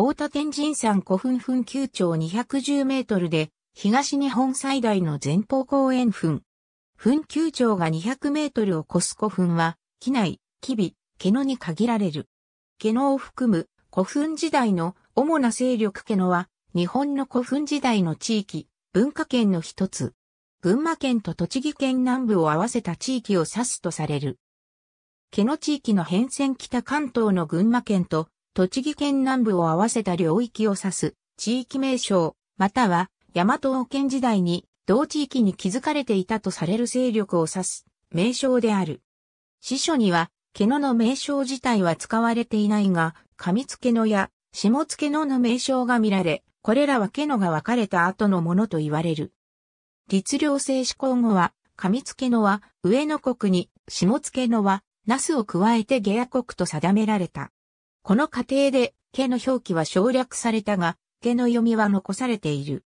大田天神山古墳墳丘長210メートルで、東日本最大の前方公園墳。墳丘長が200メートルを超す古墳は、機内、機微、毛野に限られる。毛野を含む古墳時代の主な勢力毛野は、日本の古墳時代の地域、文化圏の一つ。群馬県と栃木県南部を合わせた地域を指すとされる。毛野地域の変遷北関東の群馬県と栃木県南部を合わせた領域を指す地域名称、または大和王権時代に同地域に築かれていたとされる勢力を指す名称である。司書には、毛野の名称自体は使われていないが、上付野や下付野の名称が見られ、これらは毛野が分かれた後のものと言われる。律令制施行後は、上付野は上野国に、下付野は那須を加えて下野国と定められた。この過程で、家の表記は省略されたが、家の読みは残されている。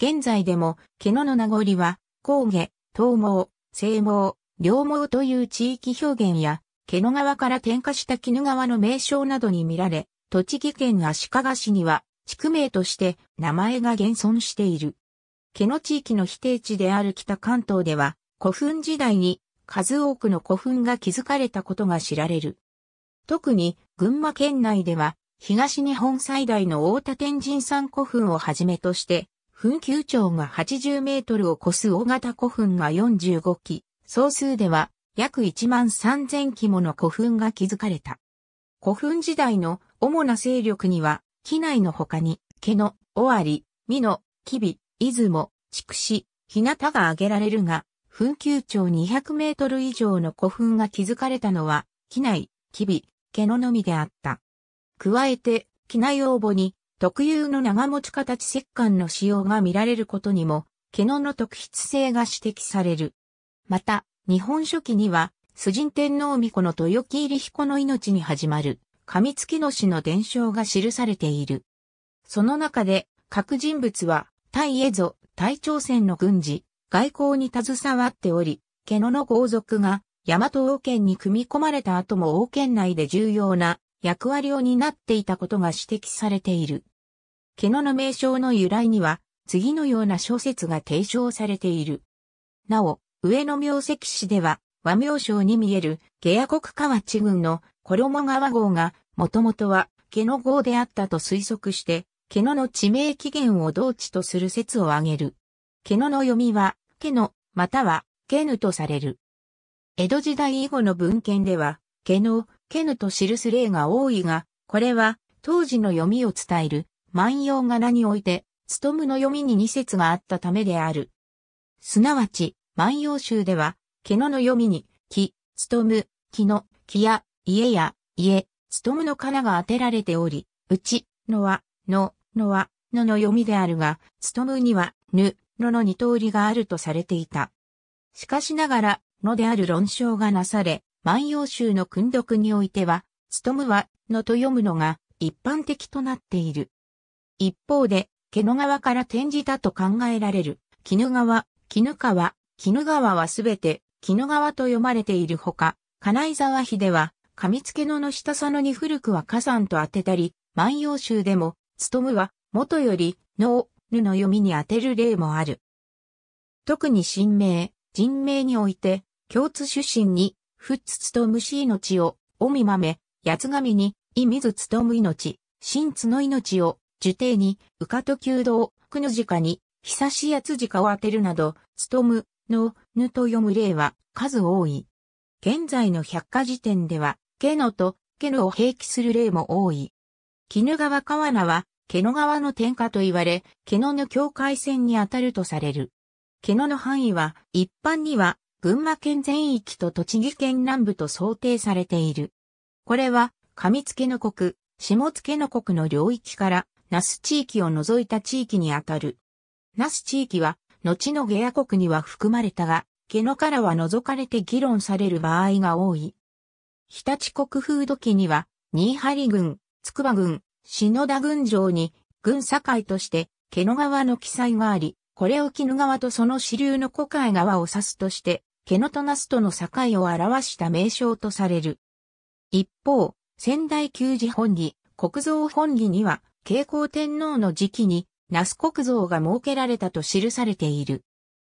現在でも、家のの名残は、高下、東毛、西毛、両毛という地域表現や、毛の川から転化した絹川の名称などに見られ、栃木県足利市には、地区名として名前が現存している。毛の地域の否定地である北関東では、古墳時代に数多くの古墳が築かれたことが知られる。特に群馬県内では東日本最大の大田天神山古墳をはじめとして、墳丘長が80メートルを超す大型古墳が45基、総数では約1万3000基もの古墳が築かれた。古墳時代の主な勢力には、木内の他に、毛の、尾張、美濃、吉備、出雲、筑紫、日向が挙げられるが、墳丘長200メートル以上の古墳が築かれたのは、木内、吉備、毛ののみであった。加えて、機内応募に特有の長持ち形石棺の使用が見られることにも、毛ノの特筆性が指摘される。また、日本書紀には、崇神天皇巫女の豊木入彦の命に始まる、神月の死の伝承が記されている。その中で、各人物は、大江戸、大朝鮮の軍事、外交に携わっており、毛ノの豪族が、大和王権に組み込まれた後も王権内で重要な役割を担っていたことが指摘されている。毛野の名称の由来には、次のような小説が提唱されている。なお、上野名跡市では、和名省に見える、下野国河内郡の衣川号が、もともとは、毛野号であったと推測して、毛野の地名起源を同地とする説を挙げる。毛野の読みは、毛野、または、毛ぬとされる。江戸時代以後の文献では、毛の、毛ぬと記す例が多いが、これは当時の読みを伝える万葉名において、とむの読みに二節があったためである。すなわち、万葉集では、毛のの読みに、つとむ、木の、木や、家や、家、とむの仮名が当てられており、うち、のは、の、のは、のの読みであるが、とむには、ぬ、のの二通りがあるとされていた。しかしながら、のである論証がなされ、万葉集の訓読においては、つとむは、のと読むのが一般的となっている。一方で、毛の川から転じたと考えられる、絹川、絹川、絹川はすべて、絹川と読まれているほか、金井沢碑では、上付野の下佐野に古くは火山と当てたり、万葉集でも、つとむは、元より、のを、ぬの読みに当てる例もある。特に神明、人名において、共通出身に、つつと虫命を、おめ、やつ八神に、伊水む命、新津の命を、樹帝に、うかと弓道、くぬじかに、久しやつじかを当てるなど、つとむ、の、ぬと読む例は数多い。現在の百科事典では、けのと、けのを併記する例も多い。絹川川名は、けの川の天下と言われ、けのの境界線にあたるとされる。けのの範囲は、一般には、群馬県全域と栃木県南部と想定されている。これは、上付の国、下付の国の領域から、那須地域を除いた地域にあたる。那須地域は、後の下野国には含まれたが、毛野からは除かれて議論される場合が多い。日立国風土記には、新張郡、筑波郡、篠田郡上に、郡境として、毛野川の記載があり、これを絹川とその支流の古海川を指すとして、ケノトナスとの境を表した名称とされる。一方、仙台旧寺本儀、国蔵本儀には、慶光天皇の時期に、那須国蔵が設けられたと記されている。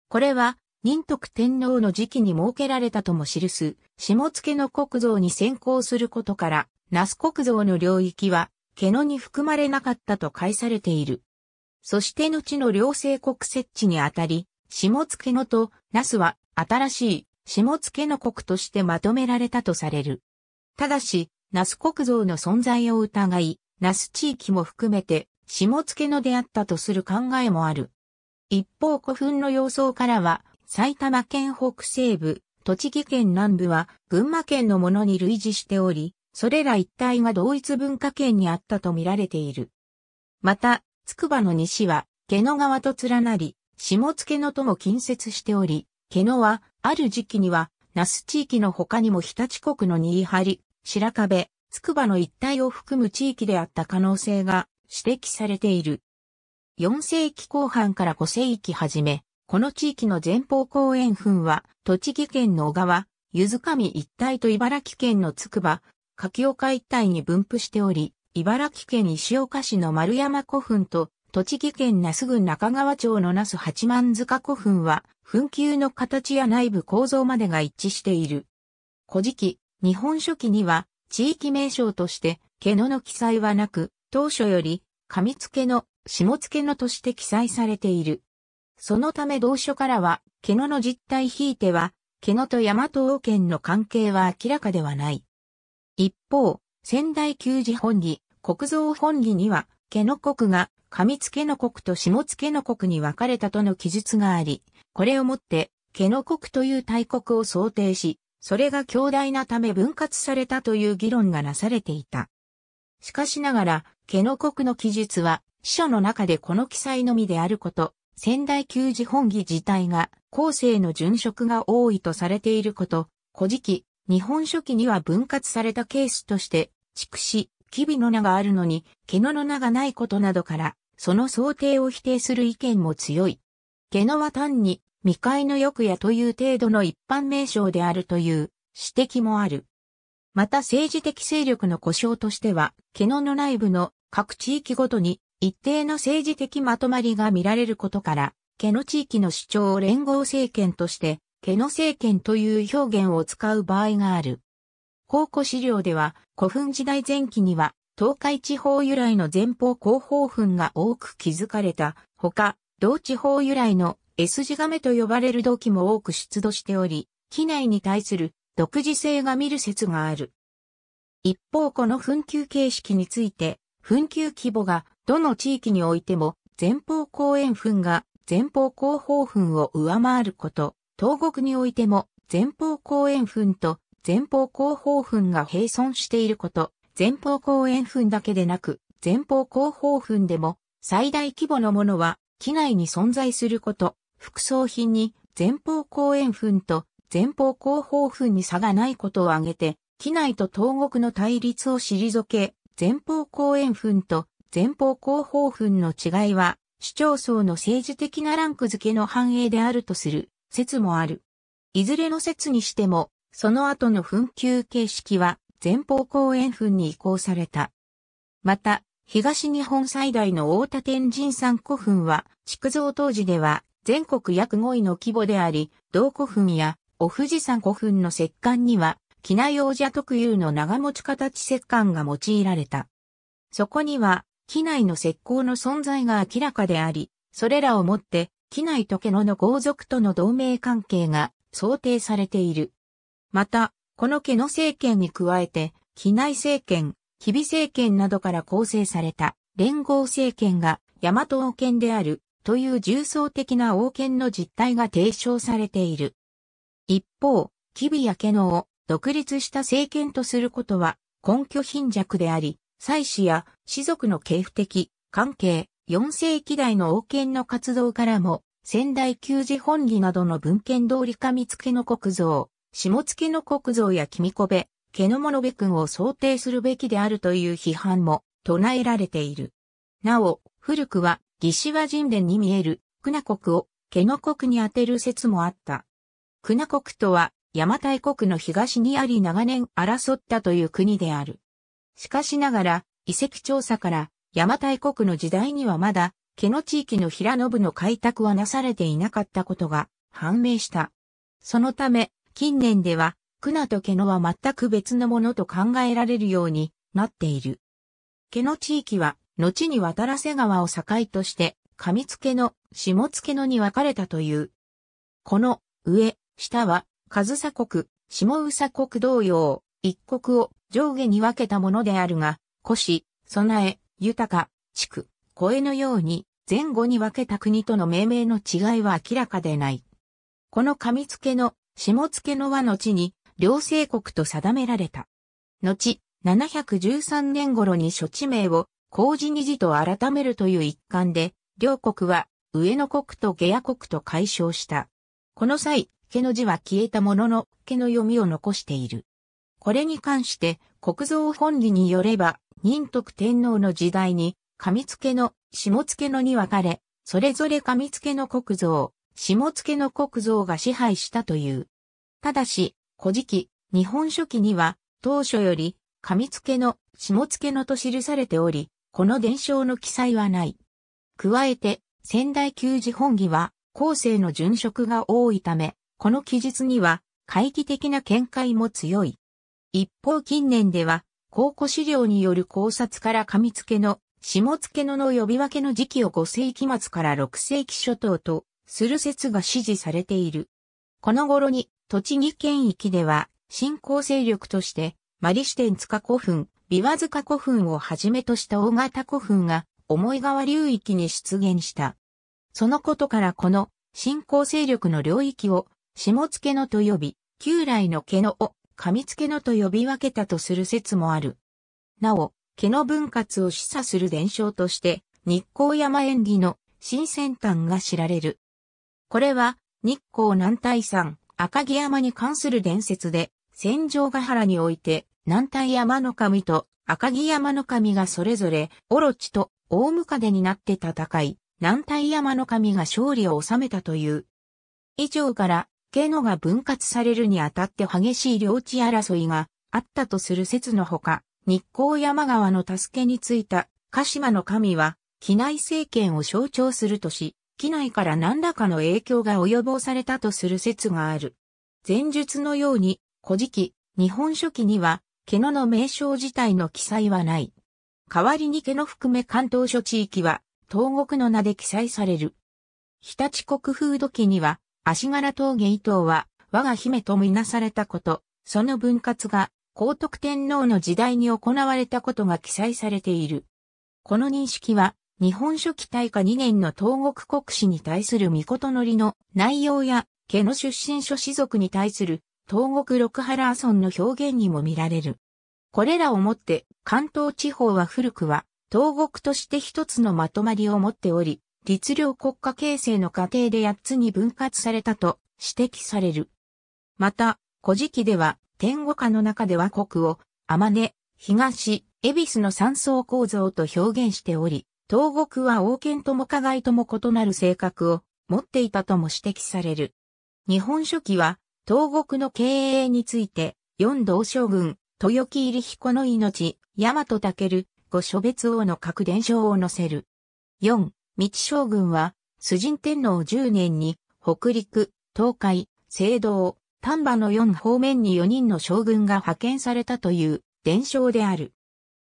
これは、仁徳天皇の時期に設けられたとも記す、下野の国蔵に先行することから、那須国蔵の領域は、ケノに含まれなかったと解されている。そして後の両西国設置にあたり、下野のと那須は新しい下付の国としてまとめられたとされる。ただし、那須国像の存在を疑い、那須地域も含めて下付のであったとする考えもある。一方古墳の様相からは、埼玉県北西部、栃木県南部は群馬県のものに類似しており、それら一帯が同一文化圏にあったと見られている。また、筑波の西は、毛野川と連なり、下付のとも近接しており、毛野は、ある時期には、那須地域の他にも日立国の新張、白壁、筑波の一帯を含む地域であった可能性が指摘されている。4世紀後半から5世紀初め、この地域の前方後円墳は、栃木県の小川、湯塚上一帯と茨城県の筑波、柿岡一帯に分布しており、茨城県石岡市の丸山古墳と栃木県那須郡中川町の那須八幡塚古墳は、墳丘の形や内部構造までが一致している。古事記、日本書紀には、地域名称として、毛野の記載はなく、当初より、上付の、下付のとして記載されている。そのため同書からは、毛野の実態ひいては、毛野と大和王権の関係は明らかではない。一方、仙台旧寺本義、国造本義には、毛野国が上付の国と下付の国に分かれたとの記述があり、これをもって、毛の国という大国を想定し、それが強大なため分割されたという議論がなされていた。しかしながら、毛の国の記述は、司書の中でこの記載のみであること、仙台旧寺本義自体が、後世の殉職が多いとされていること、古事記、日本書紀には分割されたケースとして、畜死、吉備の名があるのに、毛の名がないことなどから、その想定を否定する意見も強い。毛野は単に未開の欲やという程度の一般名称であるという指摘もある。また政治的勢力の故障としては、ケノの内部の各地域ごとに一定の政治的まとまりが見られることから、ケノ地域の主張を連合政権として、ケノ政権という表現を使う場合がある。考古資料では古墳時代前期には東海地方由来の前方後方墳が多く築かれたほか、同地方由来の S 字亀と呼ばれる土器も多く出土しており、機内に対する独自性が見る説がある。一方この墳丘形式について、墳丘規模がどの地域においても前方後円墳が前方後方墳を上回ること、東国においても前方後円墳と前方後方墳が並存していること、前方後円墳だけでなく、前方後方墳でも、最大規模のものは、機内に存在すること、副葬品に前方後円墳と前方後方墳に差がないことを挙げて、機内と東国の対立を退け、前方後円墳と前方後方墳の違いは、市町村の政治的なランク付けの反映であるとする説もある。いずれの説にしても、その後の墳球形式は前方後円墳に移行された。また、東日本最大の大田天神山古墳は、築造当時では全国約5位の規模であり、同古墳やお富士山古墳の石棺には、機内王者特有の長持ち形石棺が用いられた。そこには、機内の石膏の存在が明らかであり、それらをもって、機内と毛野の豪族との同盟関係が想定されている。また、この毛の政権に加えて、機内政権、日微政権などから構成された連合政権が大和王権であるという重層的な王権の実態が提唱されている。一方、キビやケノを独立した政権とすることは根拠貧弱であり、祭祀や士族の系譜的関係、四世紀代の王権の活動からも、仙台旧寺本義などの文献通り上付の国像、下付の国像や君子部、毛の物部君を想定するべきであるという批判も唱えられている。なお、古くは、義士は神殿に見える、クナ国を、毛の国に当てる説もあった。クナ国とは、邪馬台国の東にあり長年争ったという国である。しかしながら、遺跡調査から、邪馬台国の時代にはまだ、毛の地域の平信の開拓はなされていなかったことが判明した。そのため、近年では、クナとケノは全く別のものと考えられるようになっている。ケノ地域は、後に渡らせ川を境として、上付の下付のに分かれたという。この、上、下は、ズサ国、下ウサ国同様、一国を上下に分けたものであるが、古市、備え、豊か、地区、声のように、前後に分けた国との命名の違いは明らかでない。この上付の下野の和の地に、両政国と定められた。後、713年頃に諸地名を、工事二次と改めるという一環で、両国は、上野国と下野国と解消した。この際、毛の字は消えたものの、毛の読みを残している。これに関して、国蔵本理によれば、仁徳天皇の時代に、上付の、下付のに分かれ、それぞれ上付の国蔵、下野の国蔵が支配したという。ただし、古事記、日本書紀には、当初より、上付の、下付のと記されており、この伝承の記載はない。加えて、仙台旧字本義は、後世の殉職が多いため、この記述には、懐疑的な見解も強い。一方近年では、考古資料による考察から上付の、下付のの呼び分けの時期を5世紀末から6世紀初頭とする説が支持されている。この頃に、栃木県域では、新興勢力として、マリシテン塚古墳、ビワズカ古墳をはじめとした大型古墳が、思川流域に出現した。そのことからこの、新興勢力の領域を、下付のと呼び、旧来の毛のを、上付のと呼び分けたとする説もある。なお、毛の分割を示唆する伝承として、日光山演技の新先端が知られる。これは日光南大山赤城山に関する伝説で、戦場ヶ原において南大山の神と赤城山の神がそれぞれオロチと大ムカデになって戦い、南大山の神が勝利を収めたという。以上から、ケノが分割されるにあたって激しい領地争いがあったとする説のほか、日光山川の助けについた鹿島の神は、機内政権を象徴するとし、機内から何らかの影響が及ぼされたとする説がある。前述のように、古事記、日本書紀には、毛野の名称自体の記載はない。代わりに毛野含め関東諸地域は、東国の名で記載される。日立国風土記には、足柄峠伊藤は、我が姫とみなされたこと、その分割が、高徳天皇の時代に行われたことが記載されている。この認識は、日本書紀大化2年の東国国史に対する御事のりの内容や、家の出身諸士族に対する東国六原村の表現にも見られる。これらをもって関東地方は古くは東国として一つのまとまりを持っており、律令国家形成の過程で八つに分割されたと指摘される。また、古事記では天国下の中では国を、天根、東、恵比寿の三層構造と表現しており、東国は王権とも加害とも異なる性格を持っていたとも指摘される。日本書紀は、東国の経営について、四道将軍、豊木入彦の命、大和武、五所別王の各伝承を載せる。四、道将軍は、崇神天皇十年に、北陸、東海、青道、丹波の四方面に四人の将軍が派遣されたという伝承である。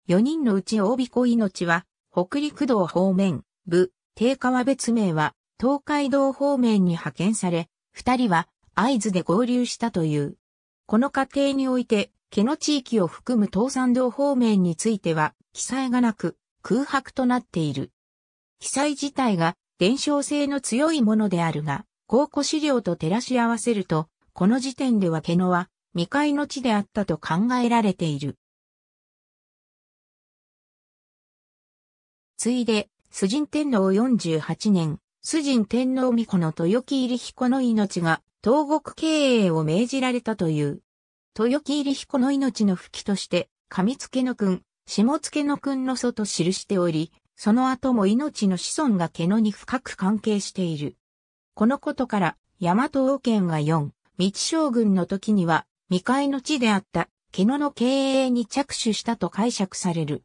四人のうち大彦命は、北陸道方面、部、定川別名は、東海道方面に派遣され、二人は合図で合流したという。この過程において、毛の地域を含む東山道方面については、記載がなく、空白となっている。記載自体が伝承性の強いものであるが、考古資料と照らし合わせると、この時点では毛のは未開の地であったと考えられている。ついで、崇神天皇48年、崇神天皇御子の豊木入彦の命が、東国経営を命じられたという。豊木入彦の命の吹きとして、上付の君、下付の君の祖と記しており、その後も命の子孫が毛野に深く関係している。このことから、大和王権が四、道将軍の時には、未開の地であった、毛野の経営に着手したと解釈される。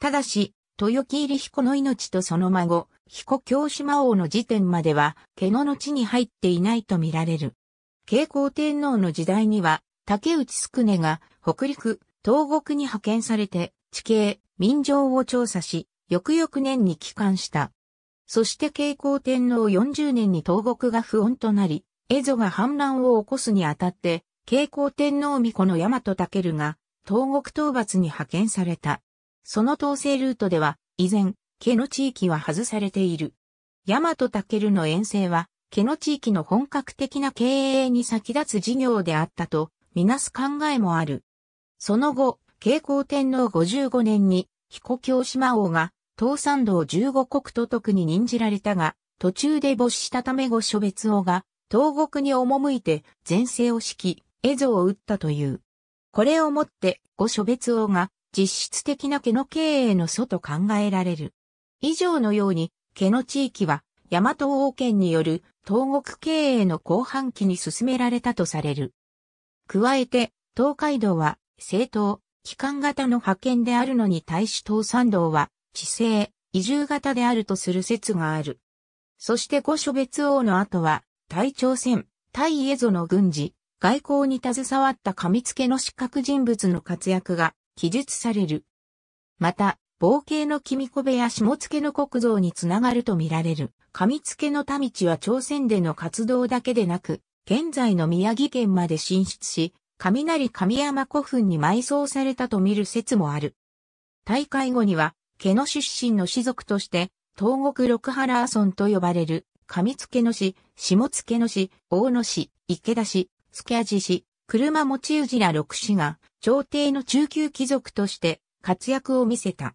ただし、豊木入彦の命とその孫、彦京島王の時点までは、毛の地に入っていないと見られる。慶光天皇の時代には、竹内宿根が北陸、東国に派遣されて、地形、民情を調査し、翌々年に帰還した。そして慶光天皇40年に東国が不穏となり、蝦夷が反乱を起こすにあたって、慶光天皇巫女の大和武が、東国討伐に派遣された。その統制ルートでは、依然、毛の地域は外されている。大和健の遠征は、毛の地域の本格的な経営に先立つ事業であったと、みなす考えもある。その後、慶光天皇55年に、彦京島王が、東山道15国都督に任じられたが、途中で没したためご諸別王が、東国に赴いて、前世を敷き、蝦夷を打ったという。これをもって、ご諸別王が、実質的な毛の経営の祖と考えられる。以上のように、毛の地域は、大和王権による東国経営の後半期に進められたとされる。加えて、東海道は、政党、機関型の派遣であるのに対し東山道は、地政、移住型であるとする説がある。そして五所別王の後は、大朝鮮、大江戸の軍事、外交に携わった上付の失格人物の活躍が記述される。また、冒険の君子部や下付の国像につながると見られる。上付の田道は朝鮮での活動だけでなく、現在の宮城県まで進出し、雷神山古墳に埋葬されたと見る説もある。大会後には、毛野出身の士族として、東国六原阿村と呼ばれる、上付の氏、下付の氏、大野氏、池田氏、助キ寺氏、車持氏ら六氏が、朝廷の中級貴族として活躍を見せた。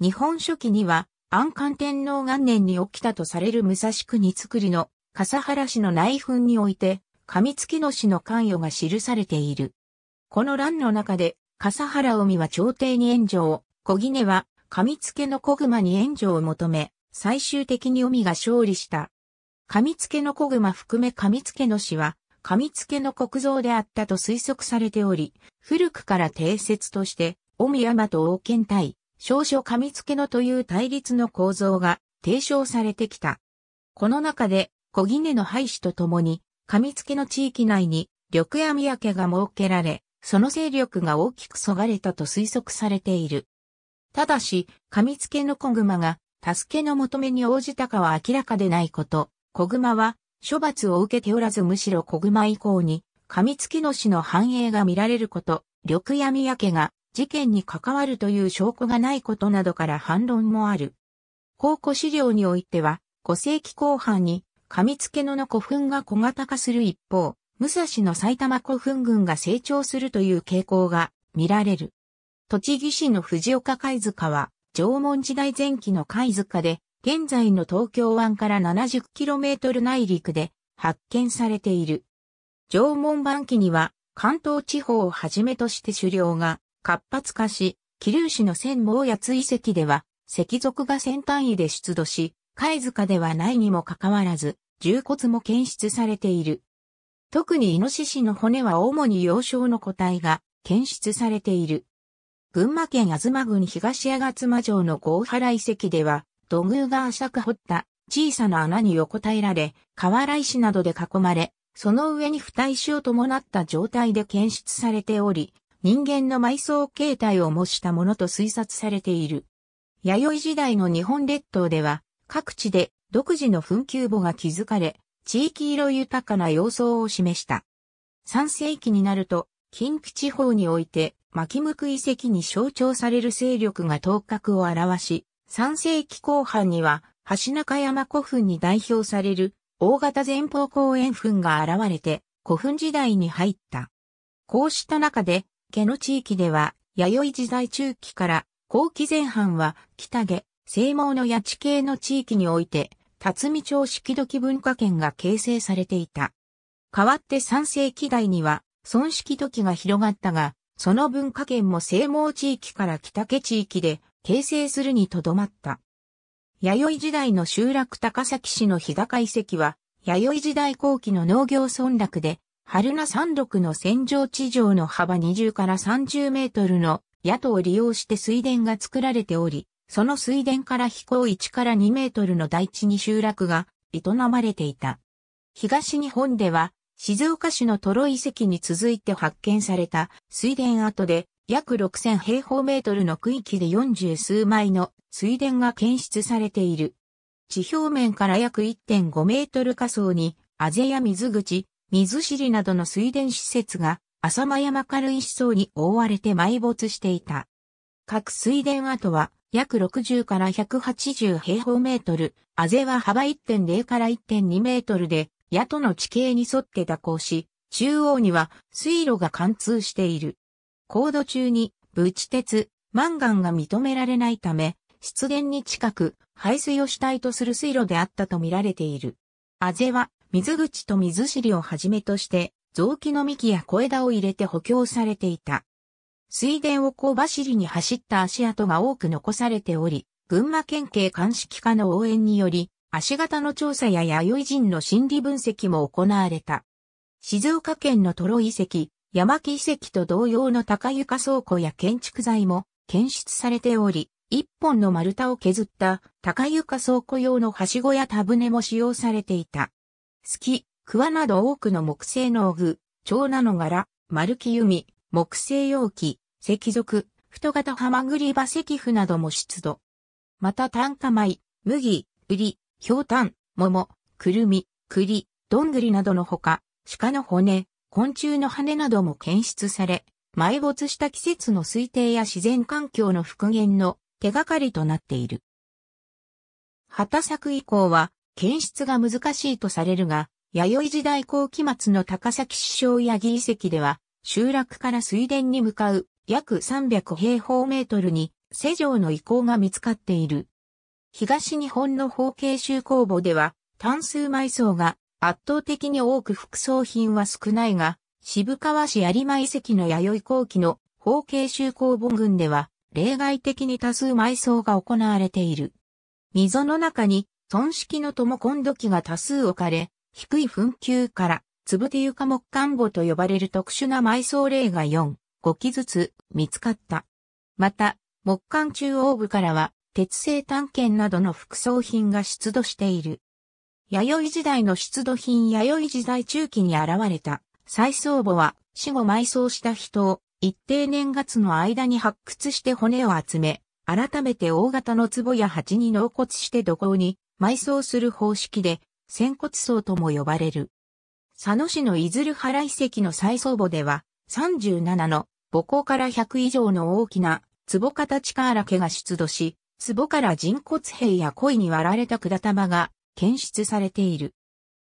日本書紀には、安官天皇元年に起きたとされる武蔵国造りの笠原氏の内紛において、上月の氏の関与が記されている。この欄の中で、笠原臣は朝廷に援助を、小根は上付の小熊に援助を求め、最終的に臣が勝利した。上付の小熊含め上付の氏は、噛つ付の国造であったと推測されており、古くから定説として、尾宮山と王権対、少々みつ付のという対立の構造が提唱されてきた。この中で、小杵の廃止とともに、つ付の地域内に緑や宮家が設けられ、その勢力が大きくそがれたと推測されている。ただし、噛つ付の小熊が、助けの求めに応じたかは明らかでないこと、小熊は、処罰を受けておらずむしろ小熊以降に、上月つきの繁栄が見られること、緑闇明けが事件に関わるという証拠がないことなどから反論もある。考古資料においては、5世紀後半に上付野の古墳が小型化する一方、武蔵の埼玉古墳群が成長するという傾向が見られる。栃木市の藤岡貝塚は、縄文時代前期の貝塚で、現在の東京湾から 70km 内陸で発見されている。縄文晩期には関東地方をはじめとして狩猟が活発化し、桐生市の千毛や遺跡では石族が先端位で出土し、貝塚ではないにもかかわらず、重骨も検出されている。特にイノシシの骨は主に幼少の個体が検出されている。群馬県東郡東吾妻城の郷原遺跡では、土偶が浅く掘った小さな穴に横たえられ、瓦石などで囲まれ、その上に帯石を伴った状態で検出されており、人間の埋葬形態を模したものと推察されている。弥生時代の日本列島では、各地で独自の墳丘墓が築かれ、地域色豊かな様相を示した。3世紀になると、近畿地方において、巻き向く遺跡に象徴される勢力が頭角を現し、3世紀後半には、橋中山古墳に代表される大型前方後円墳が現れて古墳時代に入った。こうした中で、毛の地域では弥生時代中期から後期前半は北下、西毛の八地形の地域において、辰巳町式土器文化圏が形成されていた。代わって3世紀代には、孫式土器が広がったが、その文化圏も西毛地域から北家地域で形成するにとどまった。弥生時代の集落高崎市の日高遺跡は、弥生時代後期の農業村落で、春名山麓の戦場地上の幅20から30メートルの野党を利用して水田が作られており、その水田から飛行1から2メートルの台地に集落が営まれていた。東日本では、静岡市のトロ遺跡に続いて発見された水田跡で、約6000平方メートルの区域で40数枚の水田が検出されている。地表面から約1.5メートル下層に、あぜや水口、水尻などの水田施設が、浅間山軽石層に覆われて埋没していた。各水田跡は、約60から180平方メートル、あぜは幅1.0から1.2メートルで、矢との地形に沿って蛇行し、中央には水路が貫通している。高度中にブチ鉄、マンガンが認められないため、湿原に近く排水を主体とする水路であったと見られている。あぜは水口と水尻をはじめとして雑木の幹や小枝を入れて補強されていた。水田を小走りに走った足跡が多く残されており、群馬県警鑑識課の応援により、足型の調査や弥生人の心理分析も行われた。静岡県のトロ遺跡、山木遺跡と同様の高床倉庫や建築材も検出されており、一本の丸太を削った高床倉庫用のはしごやタブネも使用されていた。スキ、クワなど多くの木製の具、蝶なの柄、丸木弓、木製容器、石属、太型ハマグリバ石符なども出土。また炭化米、麦、ウリ、氷炭、桃、くるみ、栗、どんぐりなどのほか、鹿の骨、昆虫の羽なども検出され、埋没した季節の推定や自然環境の復元の手がかりとなっている。畑作以降は検出が難しいとされるが、弥生時代後期末の高崎市小八木遺跡では、集落から水田に向かう約300平方メートルに施錠の遺構が見つかっている。東日本の方形集工墓では、単数埋葬が圧倒的に多く副葬品は少ないが、渋川市有馬遺跡の弥生後期の方形修公母群では、例外的に多数埋葬が行われている。溝の中に、損式の友今土器が多数置かれ、低い墳丘から、つぶて床木管墓と呼ばれる特殊な埋葬例が4、5基ずつ見つかった。また、木管中央部からは、鉄製探検などの副葬品が出土している。弥生時代の出土品弥生時代中期に現れた、再葬墓は、死後埋葬した人を、一定年月の間に発掘して骨を集め、改めて大型の壺や鉢に納骨して土壕に埋葬する方式で、仙骨葬とも呼ばれる。佐野市の伊鶴原遺跡の再葬墓では、37の母校から100以上の大きな壺形か下荒が出土し、壺から人骨兵や鯉に割られた管玉が検出されている。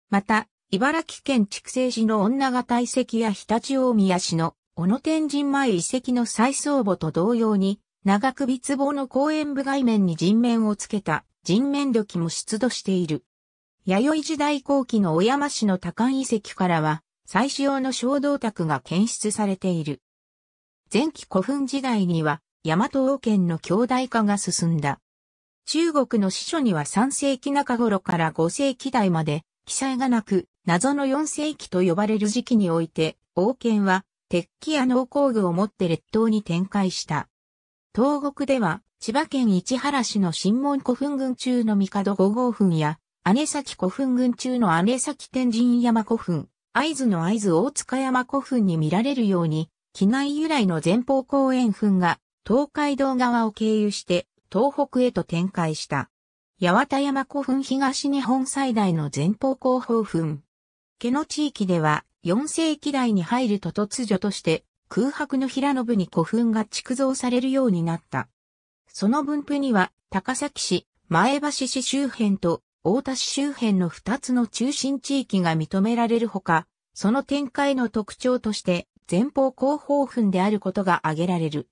また、茨城県筑西市の女型遺跡や常陸大宮市の小野天神前遺跡の再相墓と同様に、長首壺の公園部外面に人面をつけた人面土器も出土している。弥生時代後期の小山市の多間遺跡からは、最使用の小銅鐸が検出されている。前期古墳時代には、大和王権の兄弟化が進んだ。中国の史書には3世紀中頃から5世紀代まで記載がなく、謎の4世紀と呼ばれる時期において、王権は鉄器や農工具を持って列島に展開した。東国では、千葉県市原市の新門古墳群中の帝五号墳や、姉崎古墳群中の姉崎天神山古墳、合津の合津大塚山古墳に見られるように、機内由来の前方後円墳が、東海道側を経由して、東北へと展開した。八幡山古墳東日本最大の前方後方墳。毛の地域では4世紀代に入ると突如として空白の平信に古墳が築造されるようになった。その分布には高崎市、前橋市周辺と大田市周辺の2つの中心地域が認められるほか、その展開の特徴として前方後方墳であることが挙げられる。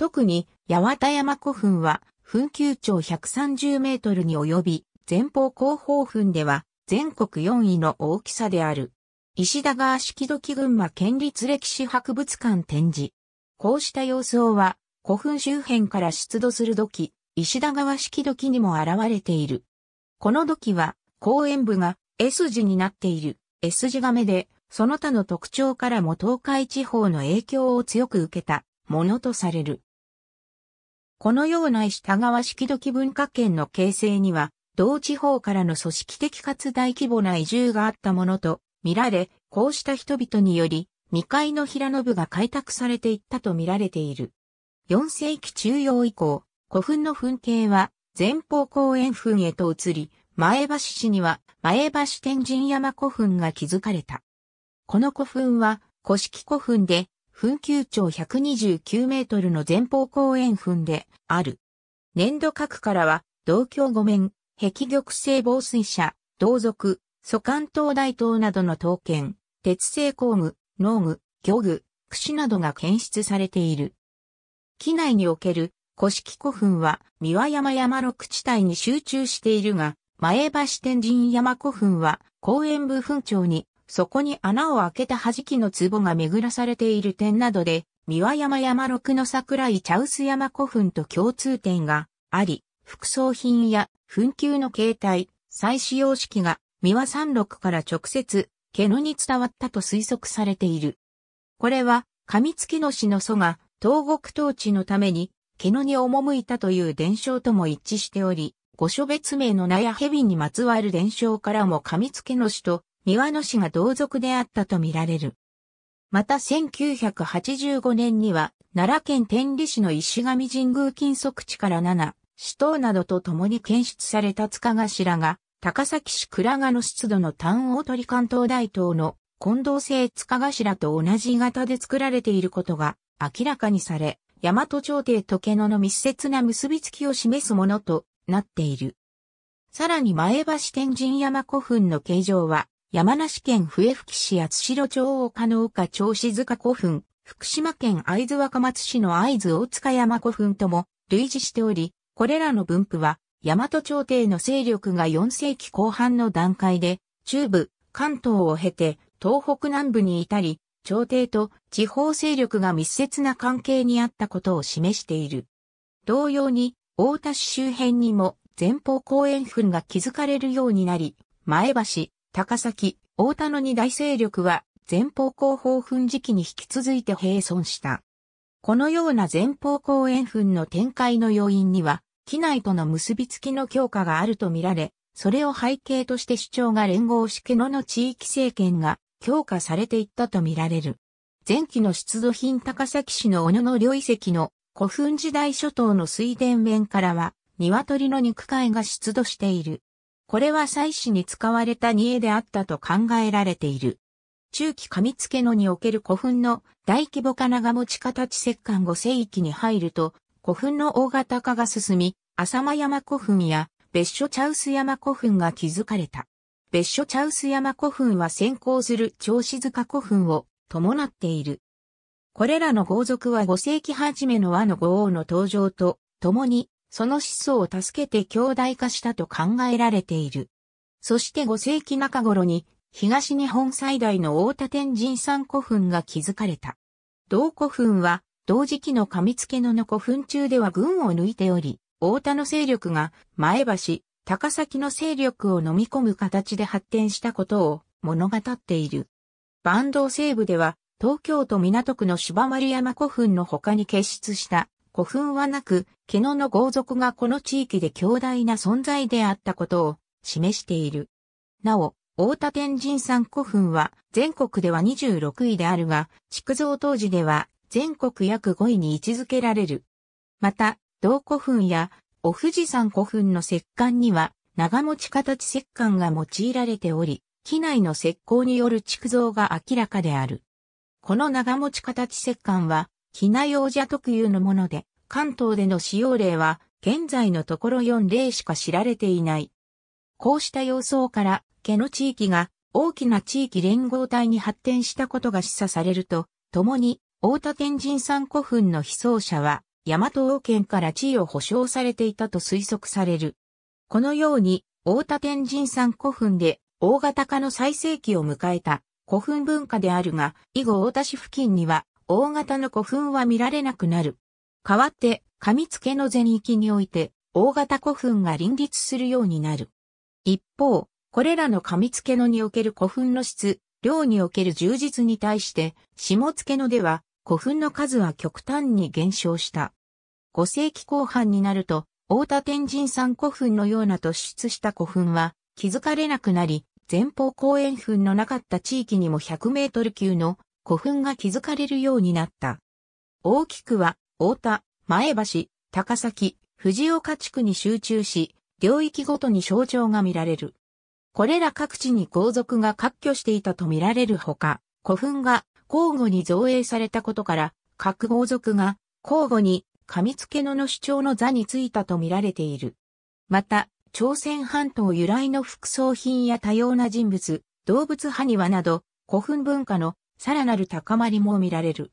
特に、八幡山古墳は、墳丘長130メートルに及び、前方後方墳では、全国4位の大きさである。石田川式土器群馬県立歴史博物館展示。こうした様相は、古墳周辺から出土する土器、石田川式土器にも現れている。この土器は、公園部が S 字になっている S 字亀で、その他の特徴からも東海地方の影響を強く受けたものとされる。このような石田川式土器文化圏の形成には、同地方からの組織的かつ大規模な移住があったものと見られ、こうした人々により、未開の平信が開拓されていったと見られている。4世紀中央以降、古墳の墳形は前方後円墳へと移り、前橋市には前橋天神山古墳が築かれた。この古墳は古式古墳で墳丘長129メートルの前方後円墳である。年度各からは、同郷御免、壁玉製防水車、同族、祖関東大東などの刀剣、鉄製工具、農具、漁具、櫛などが検出されている。機内における古式古墳は三輪山山六地帯に集中しているが、前橋天神山古墳は公園部墳長にそこに穴を開けた弾きの壺が巡らされている点などで、三輪山山六の桜井茶臼山古墳と共通点があり、副葬品や墳丘の形態、再使用式が三輪山六から直接、毛野に伝わったと推測されている。これは、上月の氏の祖が東国統治のために、毛野に赴いたという伝承とも一致しており、御所別名の名や蛇にまつわる伝承からも上付の氏と庭野氏が同族であったとみられる。また1985年には、奈良県天理市の石上神宮金足地から七、死闘などと共に検出された塚頭が、高崎市倉賀の湿度の単大鳥関東大東の近藤製塚頭と同じ型で作られていることが明らかにされ、大和朝廷と毛野の密接な結びつきを示すものとなっている。さらに前橋天神山古墳の形状は、山梨県笛吹市八代町岡の岡町静岡古墳、福島県会津若松市の会津大塚山古墳とも類似しており、これらの分布は、大和朝廷の勢力が4世紀後半の段階で、中部、関東を経て、東北南部に至り、朝廷と地方勢力が密接な関係にあったことを示している。同様に、大田市周辺にも前方後円墳が築かれるようになり、前橋、高崎、大田の二大勢力は前方後方噴時期に引き続いて並存した。このような前方後円墳の展開の要因には、機内との結びつきの強化があるとみられ、それを背景として主張が連合式野の地域政権が強化されていったとみられる。前期の出土品高崎市の小野の領遺跡の古墳時代諸島の水田面からは、鶏の肉塊が出土している。これは祭祀に使われた煮絵であったと考えられている。中期上付野における古墳の大規模化長持ち形石棺後世紀に入ると、古墳の大型化が進み、浅間山古墳や別所茶臼山古墳が築かれた。別所茶臼山古墳は先行する調子塚古墳を伴っている。これらの豪族は5世紀初めの和の五王の登場と、共にその思想を助けて強大化したと考えられている。そして5世紀中頃に東日本最大の大田天神山古墳が築かれた。同古墳は同時期の上付野の古墳中では群を抜いており、大田の勢力が前橋、高崎の勢力を飲み込む形で発展したことを物語っている。坂東西部では東京都港区の芝丸山古墳の他に結出した古墳はなく、ケノの豪族がこの地域で強大な存在であったことを示している。なお、大田天神山古墳は全国では26位であるが、築造当時では全国約5位に位置づけられる。また、同古墳や、お富士山古墳の石棺には、長持ち形石棺が用いられており、機内の石膏による築造が明らかである。この長持ち形石棺は、機内王者特有のもので、関東での使用例は、現在のところ4例しか知られていない。こうした様相から、毛の地域が大きな地域連合体に発展したことが示唆されると、共に、大田天神山古墳の被葬者は、大和王権から地位を保障されていたと推測される。このように、大田天神山古墳で、大型化の最盛期を迎えた古墳文化であるが、以後大田市付近には、大型の古墳は見られなくなる。代わって、上付の全域において、大型古墳が林立するようになる。一方、これらの上付のにおける古墳の質、量における充実に対して、下付のでは古墳の数は極端に減少した。5世紀後半になると、大田天神山古墳のような突出した古墳は気づかれなくなり、前方後円墳のなかった地域にも100メートル級の古墳が築かれるようになった。大きくは、大田、前橋、高崎、藤岡地区に集中し、領域ごとに象徴が見られる。これら各地に豪族が割拠していたと見られるほか、古墳が交互に造営されたことから、各豪族が交互に上付野の主張の座についたと見られている。また、朝鮮半島由来の副葬品や多様な人物、動物埴輪など、古墳文化のさらなる高まりも見られる。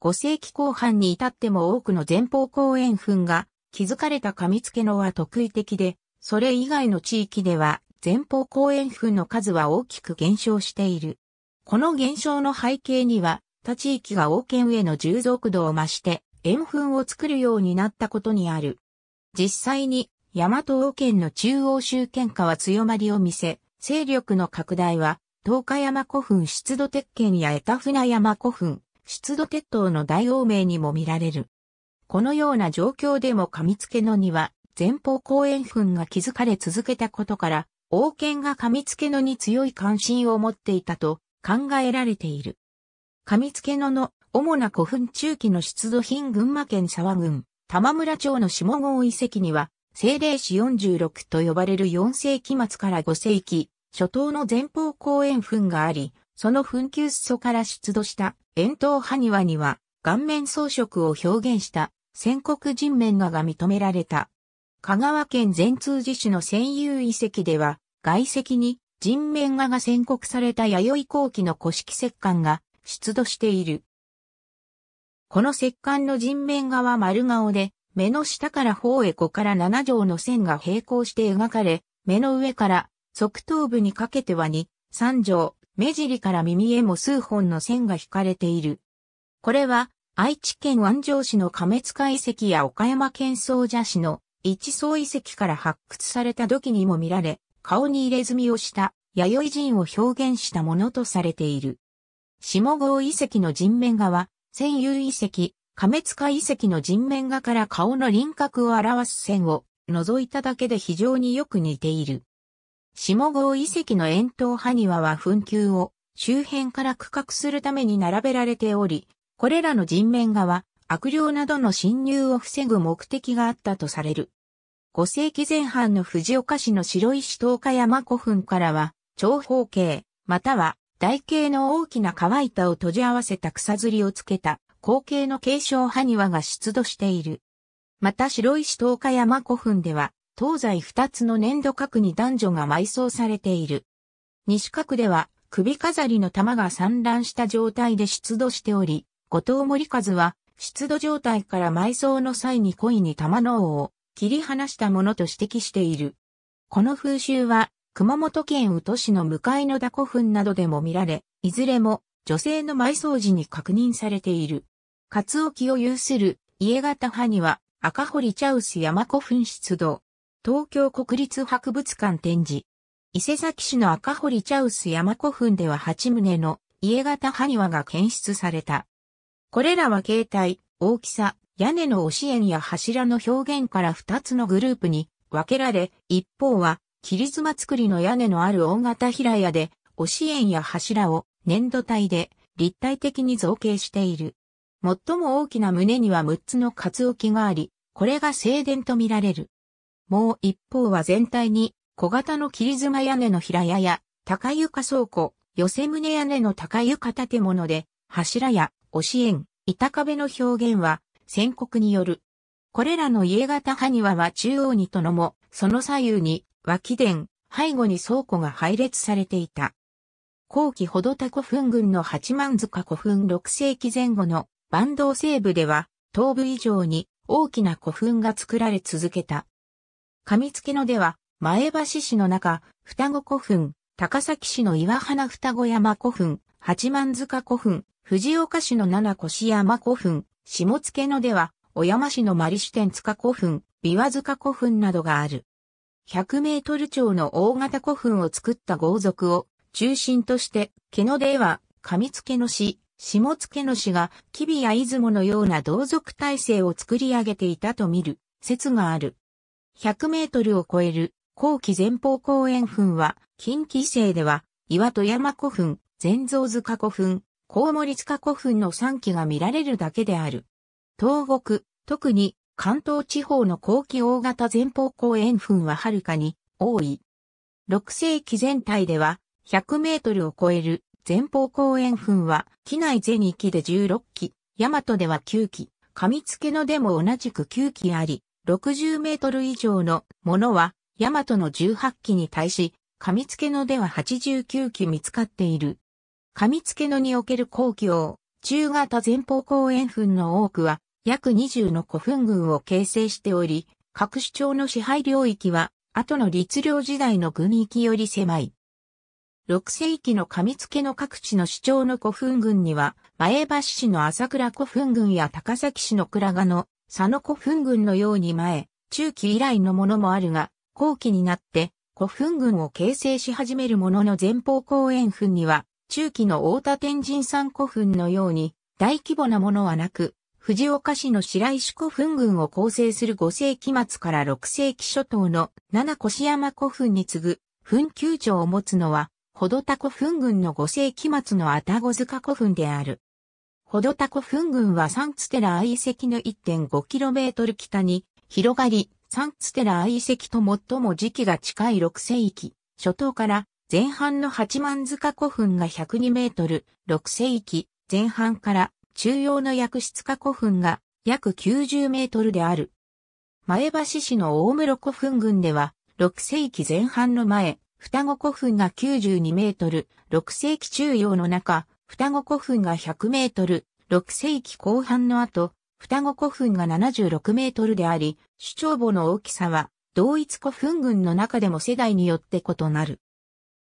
5世紀後半に至っても多くの前方後円墳が築かれた上付野は特異的で、それ以外の地域では前方後円墳の数は大きく減少している。この減少の背景には、他地域が王権への従属度を増して、円墳を作るようになったことにある。実際に、大和王権の中央集権化は強まりを見せ、勢力の拡大は東海山古墳出土鉄剣や江田船山古墳、出土鉄塔の大王名にも見られる。このような状況でも噛みつけのには、前方後円墳が築かれ続けたことから、王権が噛みつけのに強い関心を持っていたと考えられている。噛つけ野の主な古墳中期の出土品群馬県沢郡、玉村町の下郷遺跡には、聖霊史46と呼ばれる4世紀末から5世紀、初頭の前方後円墳があり、その墳丘裾から出土した円筒埴輪には、顔面装飾を表現した戦国人面画が認められた。香川県善通寺市の仙有遺跡では、外石に人面画が宣告された弥生後期の古式石棺が出土している。この石棺の人面画は丸顔で、目の下から方へ5から7畳の線が平行して描かれ、目の上から側頭部にかけては2、3条、目尻から耳へも数本の線が引かれている。これは、愛知県安城市の亀塚遺跡や岡山県総社市の一層遺跡から発掘された土器にも見られ、顔に入れ墨をした弥生人を表現したものとされている。下郷遺跡の人面画は、千有遺跡、亀塚遺跡の人面画から顔の輪郭を表す線を除いただけで非常によく似ている。下郷遺跡の円筒埴輪は墳丘を周辺から区画するために並べられており、これらの人面画は悪霊などの侵入を防ぐ目的があったとされる。5世紀前半の藤岡市の白石東下山古墳からは、長方形、または台形の大きな乾いたを閉じ合わせた草釣りをつけた、後継の継承埴輪が出土している。また白石東下山古墳では、東西二つの粘土角に男女が埋葬されている。西角では首飾りの玉が散乱した状態で出土しており、後藤森和は出土状態から埋葬の際に故意に玉の王を切り離したものと指摘している。この風習は熊本県宇都市の向かいの田古墳などでも見られ、いずれも女性の埋葬時に確認されている。オ沖を有する家型派には赤堀茶臼山古墳出土。東京国立博物館展示。伊勢崎市の赤堀茶臼山古墳では8棟の家型埴輪が検出された。これらは形態、大きさ、屋根の押し縁や柱の表現から2つのグループに分けられ、一方は、切妻造りの屋根のある大型平屋で、押し縁や柱を粘土体で立体的に造形している。最も大きな胸には6つの活オキがあり、これが正殿とみられる。もう一方は全体に小型の切妻屋根の平屋や高床倉庫、寄せ棟屋根の高床建物で柱や押し縁、板壁の表現は宣告による。これらの家型埴庭は中央にとのも、その左右に脇殿、背後に倉庫が配列されていた。後期ほどた古墳群の八幡塚古墳6世紀前後の坂東西部では、東部以上に大きな古墳が作られ続けた。上け野では、前橋市の中、双子古墳、高崎市の岩花双子山古墳、八幡塚古墳、藤岡市の七越山古墳、下野野では、小山市のマリシテン塚古墳、琵琶塚古墳などがある。100メートル長の大型古墳を作った豪族を中心として、毛野では上付の市、下野の市が吉備や出雲のような同族体制を作り上げていたと見る説がある。100メートルを超える後期前方後円墳は、近畿西では、岩戸山古墳、善蔵塚古墳、コウモリ塚古墳の3基が見られるだけである。東北、特に関東地方の後期大型前方後円墳ははるかに多い。6世紀全体では100メートルを超える前方後円墳は、機内全域で16基、大和では9基、上付のでも同じく9基あり、60メートル以上のものは、ヤマトの18機に対し、上付野では89機見つかっている。上付野における公共、中型前方後円墳の多くは、約20の古墳群を形成しており、各主張の支配領域は、後の律令時代の軍域より狭い。6世紀の上付の各地の主張の古墳群には、前橋市の朝倉古墳群や高崎市の倉賀の佐野古墳群のように前、中期以来のものもあるが、後期になって古墳群を形成し始めるものの前方後円墳には、中期の大田天神山古墳のように大規模なものはなく、藤岡市の白石古墳群を構成する5世紀末から6世紀初頭の七越山古墳に次ぐ墳丘長を持つのは、ほどた古墳群の5世紀末の愛宕塚古墳である。ホドタコフンはサンツテラ遺跡の 1.5km 北に広がり、サンツテラ遺跡と最も時期が近い6世紀、初頭から前半の八万塚古墳が102メートル、6世紀前半から中央の薬室化古墳が約90メートルである。前橋市の大室古墳群では、6世紀前半の前、双子古墳が92メートル、6世紀中央の中、双子古墳が100メートル、6世紀後半の後、双子古墳が76メートルであり、主張母の大きさは、同一古墳群の中でも世代によって異なる。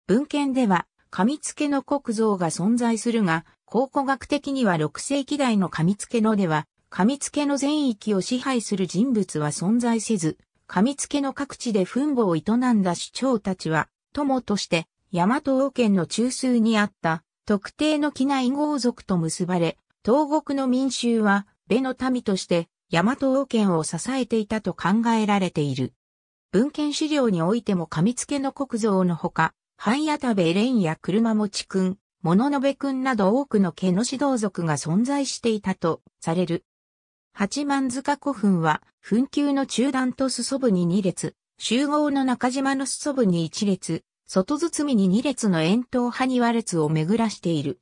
文献では、み付けの国像が存在するが、考古学的には6世紀代のみ付けのでは、み付けの全域を支配する人物は存在せず、み付けの各地で墳墓を営んだ主張たちは、友として、大和王権の中枢にあった特定の機内豪族と結ばれ、東国の民衆は、米の民として、大和王権を支えていたと考えられている。文献資料においても噛み付の国像のほか、半谷田部ンや車持ち君、物のべ君など多くの毛の指導族が存在していたとされる。八幡塚古墳は、墳丘の中段と裾部に2列、集合の中島の裾部に1列、外包みに2列の円筒ハニ列を巡らしている。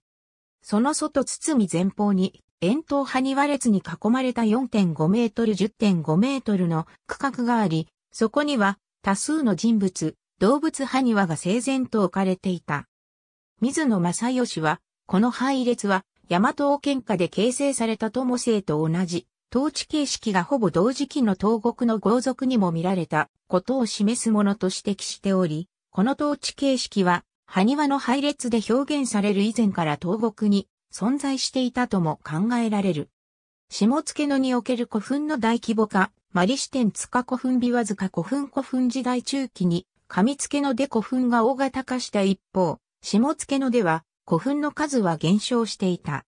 その外包み前方に、円筒ハニ列に囲まれた4.5メートル10.5メートルの区画があり、そこには多数の人物、動物ハニが整然と置かれていた。水野正義は、この配列は、大和王権下で形成された友政と同じ、統治形式がほぼ同時期の東国の豪族にも見られたことを示すものと指摘しており、この統治形式は、埴輪の配列で表現される以前から東国に存在していたとも考えられる。下野野における古墳の大規模化、マリシテン塚古墳琵琶塚古墳古墳時代中期に、上付野で古墳が大型化した一方、下付野では古墳の数は減少していた。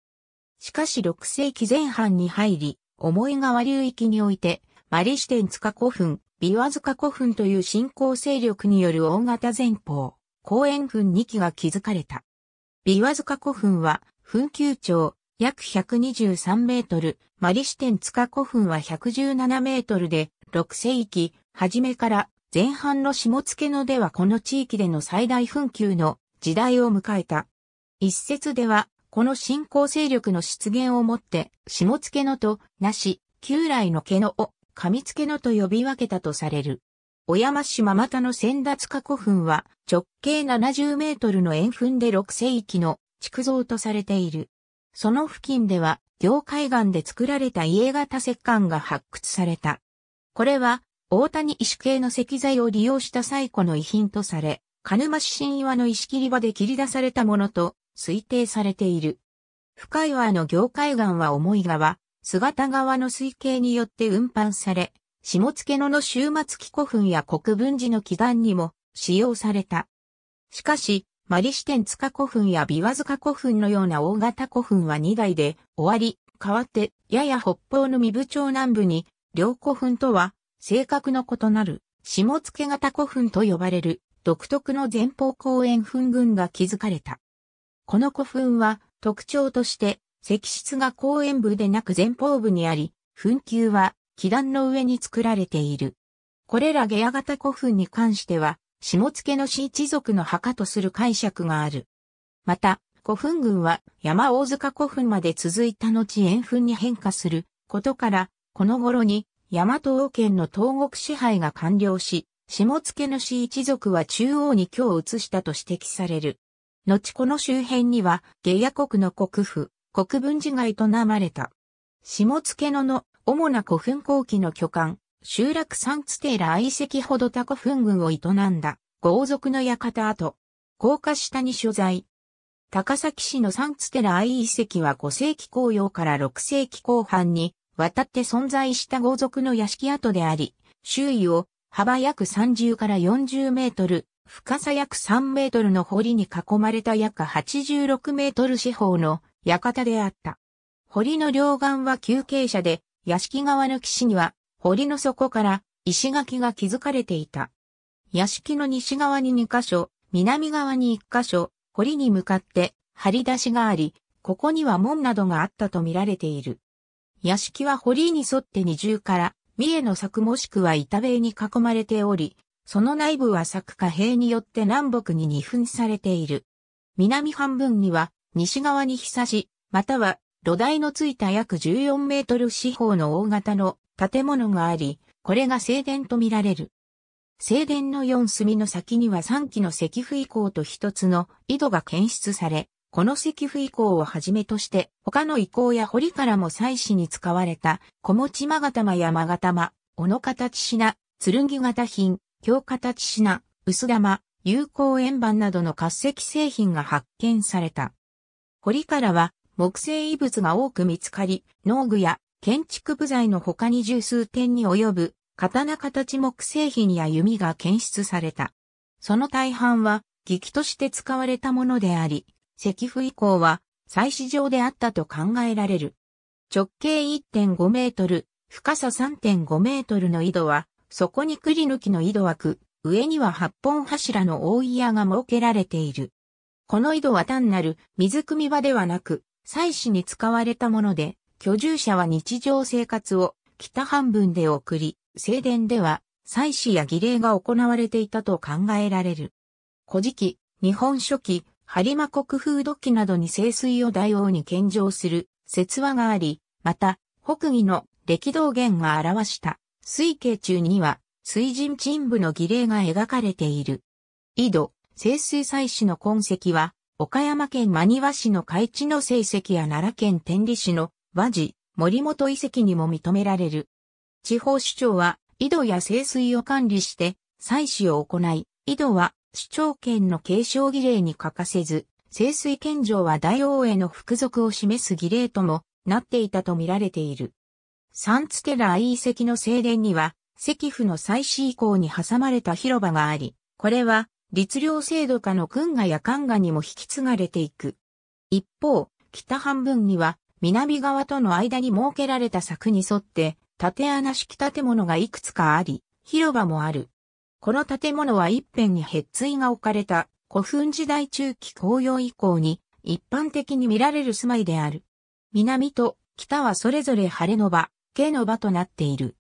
しかし6世紀前半に入り、重い川流域において、マリシテン塚古墳、ビワズカ古墳という信仰勢力による大型前方、公園墳2基が築かれた。ビワズカ古墳は、墳丘長、約123メートル、マリシテン塚古墳は117メートルで、6世紀、初めから前半の下付野ではこの地域での最大墳丘の時代を迎えた。一説では、この信仰勢力の出現をもって、下付野と、なし、旧来の毛のをつ付のと呼び分けたとされる。小山市又の先達化古墳は直径70メートルの円墳で6世紀の築造とされている。その付近では、行海岸で作られた家型石棺が発掘された。これは、大谷石系の石材を利用した最古の遺品とされ、鹿沼市新岩の石切り場で切り出されたものと推定されている。深岩の行海岸は重い川、姿川の推計によって運搬され、下野野の終末期古墳や国分寺の祈願にも使用された。しかし、マリシテン塚古墳やビワ塚古墳のような大型古墳は2台で終わり、代わって、やや北方の身部町南部に、両古墳とは、性格の異なる、下野型古墳と呼ばれる、独特の前方後円墳群が築かれた。この古墳は、特徴として、石室が後円部でなく前方部にあり、墳丘は基壇の上に作られている。これら下屋型古墳に関しては、下野の市一族の墓とする解釈がある。また、古墳群は山大塚古墳まで続いた後円墳に変化することから、この頃に山東王権の東国支配が完了し、下野の市一族は中央に居を移したと指摘される。後この周辺には、下屋国の国府、国分寺街と名まれた。下野のの主な古墳後期の巨漢、集落三つテラ愛席ほど他古墳群を営んだ、豪族の館跡、高架下に所在。高崎市の三つテラ愛遺跡は5世紀後葉から6世紀後半に渡って存在した豪族の屋敷跡であり、周囲を幅約30から40メートル、深さ約3メートルの堀に囲まれた約86メートル四方の館であった。堀の両岸は休憩者で、屋敷側の岸には、堀の底から石垣が築かれていた。屋敷の西側に2箇所、南側に1箇所、堀に向かって張り出しがあり、ここには門などがあったと見られている。屋敷は堀に沿って二重から、三重の柵もしくは板塀に囲まれており、その内部は柵か塀によって南北に二分されている。南半分には西側にひさし、または土台のついた約14メートル四方の大型の建物があり、これが正殿とみられる。正殿の四隅の先には三基の石碑遺構と一つの井戸が検出され、この石碑遺構をはじめとして、他の遺構や堀からも祭祀に使われた、小持まがたまやまがたま、形品、剣型品、京形品、薄玉、有効円盤などの滑石製品が発見された。堀からは木製遺物が多く見つかり、農具や建築部材の他に十数点に及ぶ刀形木製品や弓が検出された。その大半は、劇として使われたものであり、石符以降は、祭祀場であったと考えられる。直径1.5メートル、深さ3.5メートルの井戸は、そこに栗抜きの井戸枠、上には8本柱の大井屋が設けられている。この井戸は単なる水汲み場ではなく、祭祀に使われたもので、居住者は日常生活を北半分で送り、正殿では祭祀や儀礼が行われていたと考えられる。古事記、日本書紀、播磨国風土記などに清水を大王に献上する説話があり、また、北魏の歴道源が表した水系中には、水神鎮部の儀礼が描かれている。井戸、清水祭祀の痕跡は、岡山県真庭市の海地の成績や奈良県天理市の和地、森本遺跡にも認められる。地方首長は、井戸や清水を管理して、祭祀を行い、井戸は首長権の継承儀礼に欠かせず、清水県上は大王への服属を示す儀礼ともなっていたと見られている。サンツテラ遺跡の正殿には、石府の祭祀以降に挟まれた広場があり、これは律令制度下の訓がや官賀にも引き継がれていく。一方、北半分には南側との間に設けられた柵に沿って縦穴式建物がいくつかあり、広場もある。この建物は一辺にヘッが置かれた古墳時代中期紅葉以降に一般的に見られる住まいである。南と北はそれぞれ晴れの場、毛の場となっている。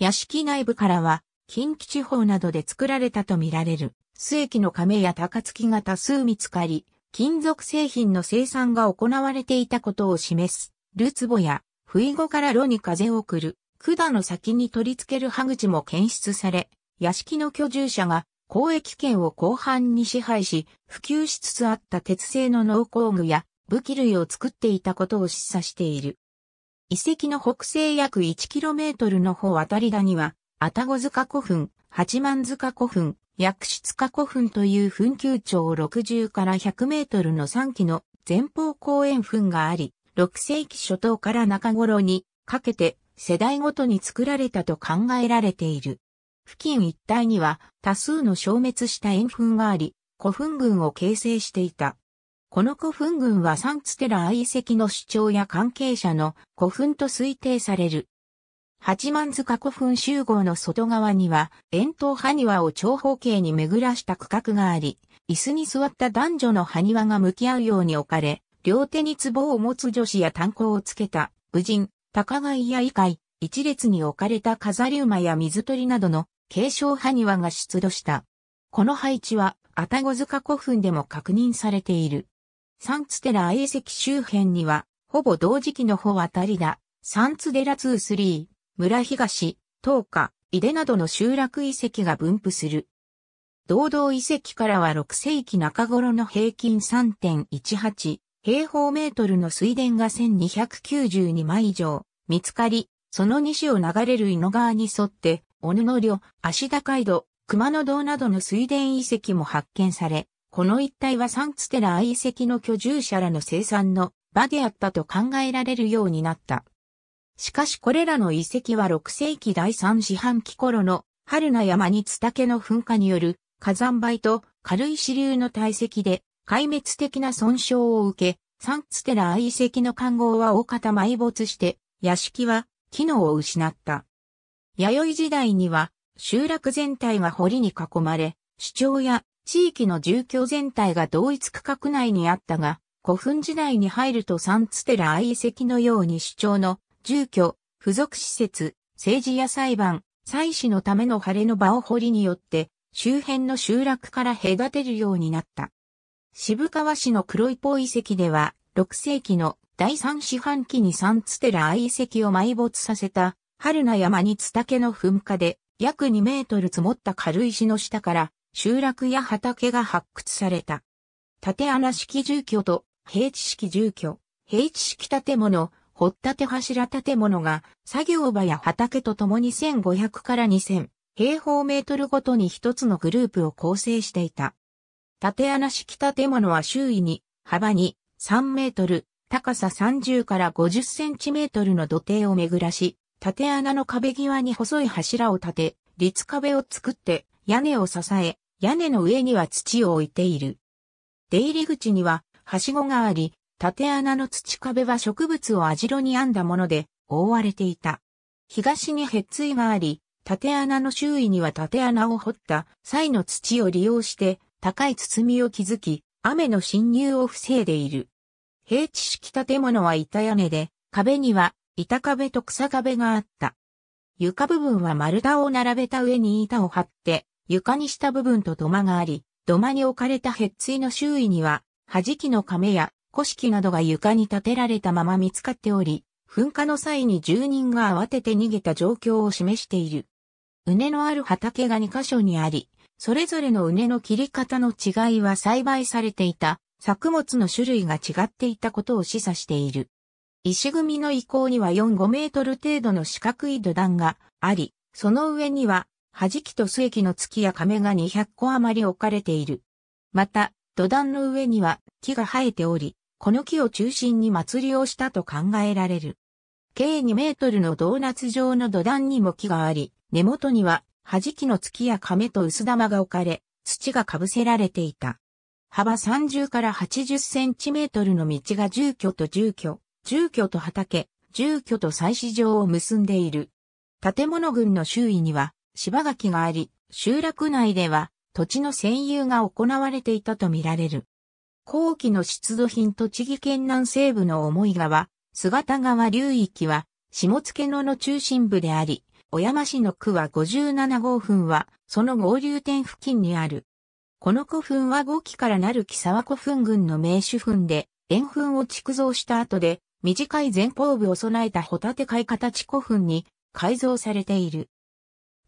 屋敷内部からは近畿地方などで作られたと見られる水液の亀や高槻が多数見つかり、金属製品の生産が行われていたことを示す、ルツボや、不意後から炉に風を送る、管の先に取り付ける歯口も検出され、屋敷の居住者が交易圏を広範に支配し、普及しつつあった鉄製の農工具や武器類を作っていたことを示唆している。遺跡の北西約 1km の方渡り谷は、あたご塚古墳、八幡塚古墳、薬室化古墳という墳丘長60から100メートルの3基の前方後円墳があり、6世紀初頭から中頃にかけて世代ごとに作られたと考えられている。付近一帯には多数の消滅した円墳があり、古墳群を形成していた。この古墳群はサンツテラ遺跡の主張や関係者の古墳と推定される。八幡塚古墳集合の外側には、円筒埴輪を長方形に巡らした区画があり、椅子に座った男女の埴輪が向き合うように置かれ、両手に壺を持つ女子や炭鉱をつけた、武人、高貝や異界、一列に置かれた飾り馬や水鳥などの継承埴輪が出土した。この配置は、愛宕塚古墳でも確認されている。サンツテラ周辺には、ほぼ同時期の方あたりだ、サンツデラ23、村東、東下、井出などの集落遺跡が分布する。堂々遺跡からは6世紀中頃の平均3.18平方メートルの水田が1292枚以上見つかり、その西を流れる井の川に沿って、小野漁、足高井戸、熊野道などの水田遺跡も発見され、この一帯はサンツテラ遺跡の居住者らの生産の場であったと考えられるようになった。しかしこれらの遺跡は6世紀第3四半期頃の春名山に津竹の噴火による火山灰と軽い支流の堆積で壊滅的な損傷を受け、サンツテラ遺跡の環号は大方埋没して屋敷は機能を失った。弥生時代には集落全体が堀に囲まれ、主張や地域の住居全体が同一区画内にあったが、古墳時代に入るとサンツテラ遺跡のように主張の住居、付属施設、政治や裁判、祭祀のための晴れの場を掘りによって、周辺の集落から隔てるようになった。渋川市の黒いポ遺跡では、6世紀の第三四半期に三つ寺愛遺跡を埋没させた、春名山に津竹の噴火で、約2メートル積もった軽石の下から、集落や畑が発掘された。縦穴式住居と平地式住居、平地式建物、掘立柱建物が作業場や畑とともに1500から2000平方メートルごとに一つのグループを構成していた。縦穴式建物は周囲に幅に3メートル、高さ30から50センチメートルの土手を巡らし、縦穴の壁際に細い柱を立て、立壁を作って屋根を支え、屋根の上には土を置いている。出入り口には、はしごがあり、縦穴の土壁は植物を網代に編んだもので覆われていた。東にへっついがあり、縦穴の周囲には縦穴を掘った際の土を利用して高い包みを築き、雨の侵入を防いでいる。平地式建物は板屋根で、壁には板壁と草壁があった。床部分は丸太を並べた上に板を張って、床にした部分と土間があり、土間に置かれたへっついの周囲には、弾きの亀や古式などが床に建てられたまま見つかっており、噴火の際に住人が慌てて逃げた状況を示している。畝のある畑が2カ所にあり、それぞれの畝の切り方の違いは栽培されていた作物の種類が違っていたことを示唆している。石組の遺構には4、5メートル程度の四角い土壇があり、その上には、弾きと末木の月や亀が200個余り置かれている。また、土壇の上には木が生えており、この木を中心に祭りをしたと考えられる。計2メートルのドーナツ状の土壇にも木があり、根元には、弾きの月や亀と薄玉が置かれ、土がかぶせられていた。幅30から80センチメートルの道が住居と住居、住居と畑、住居と祭祀場を結んでいる。建物群の周囲には芝垣があり、集落内では土地の占有が行われていたとみられる。後期の出土品栃木県南西部の重い川、姿川流域は、下野野の中心部であり、小山市の区は57号墳は、その合流点付近にある。この古墳は5期からなる木沢古墳群の名手墳で、円墳を築造した後で、短い前方部を備えたホタテ貝形古墳に改造されている。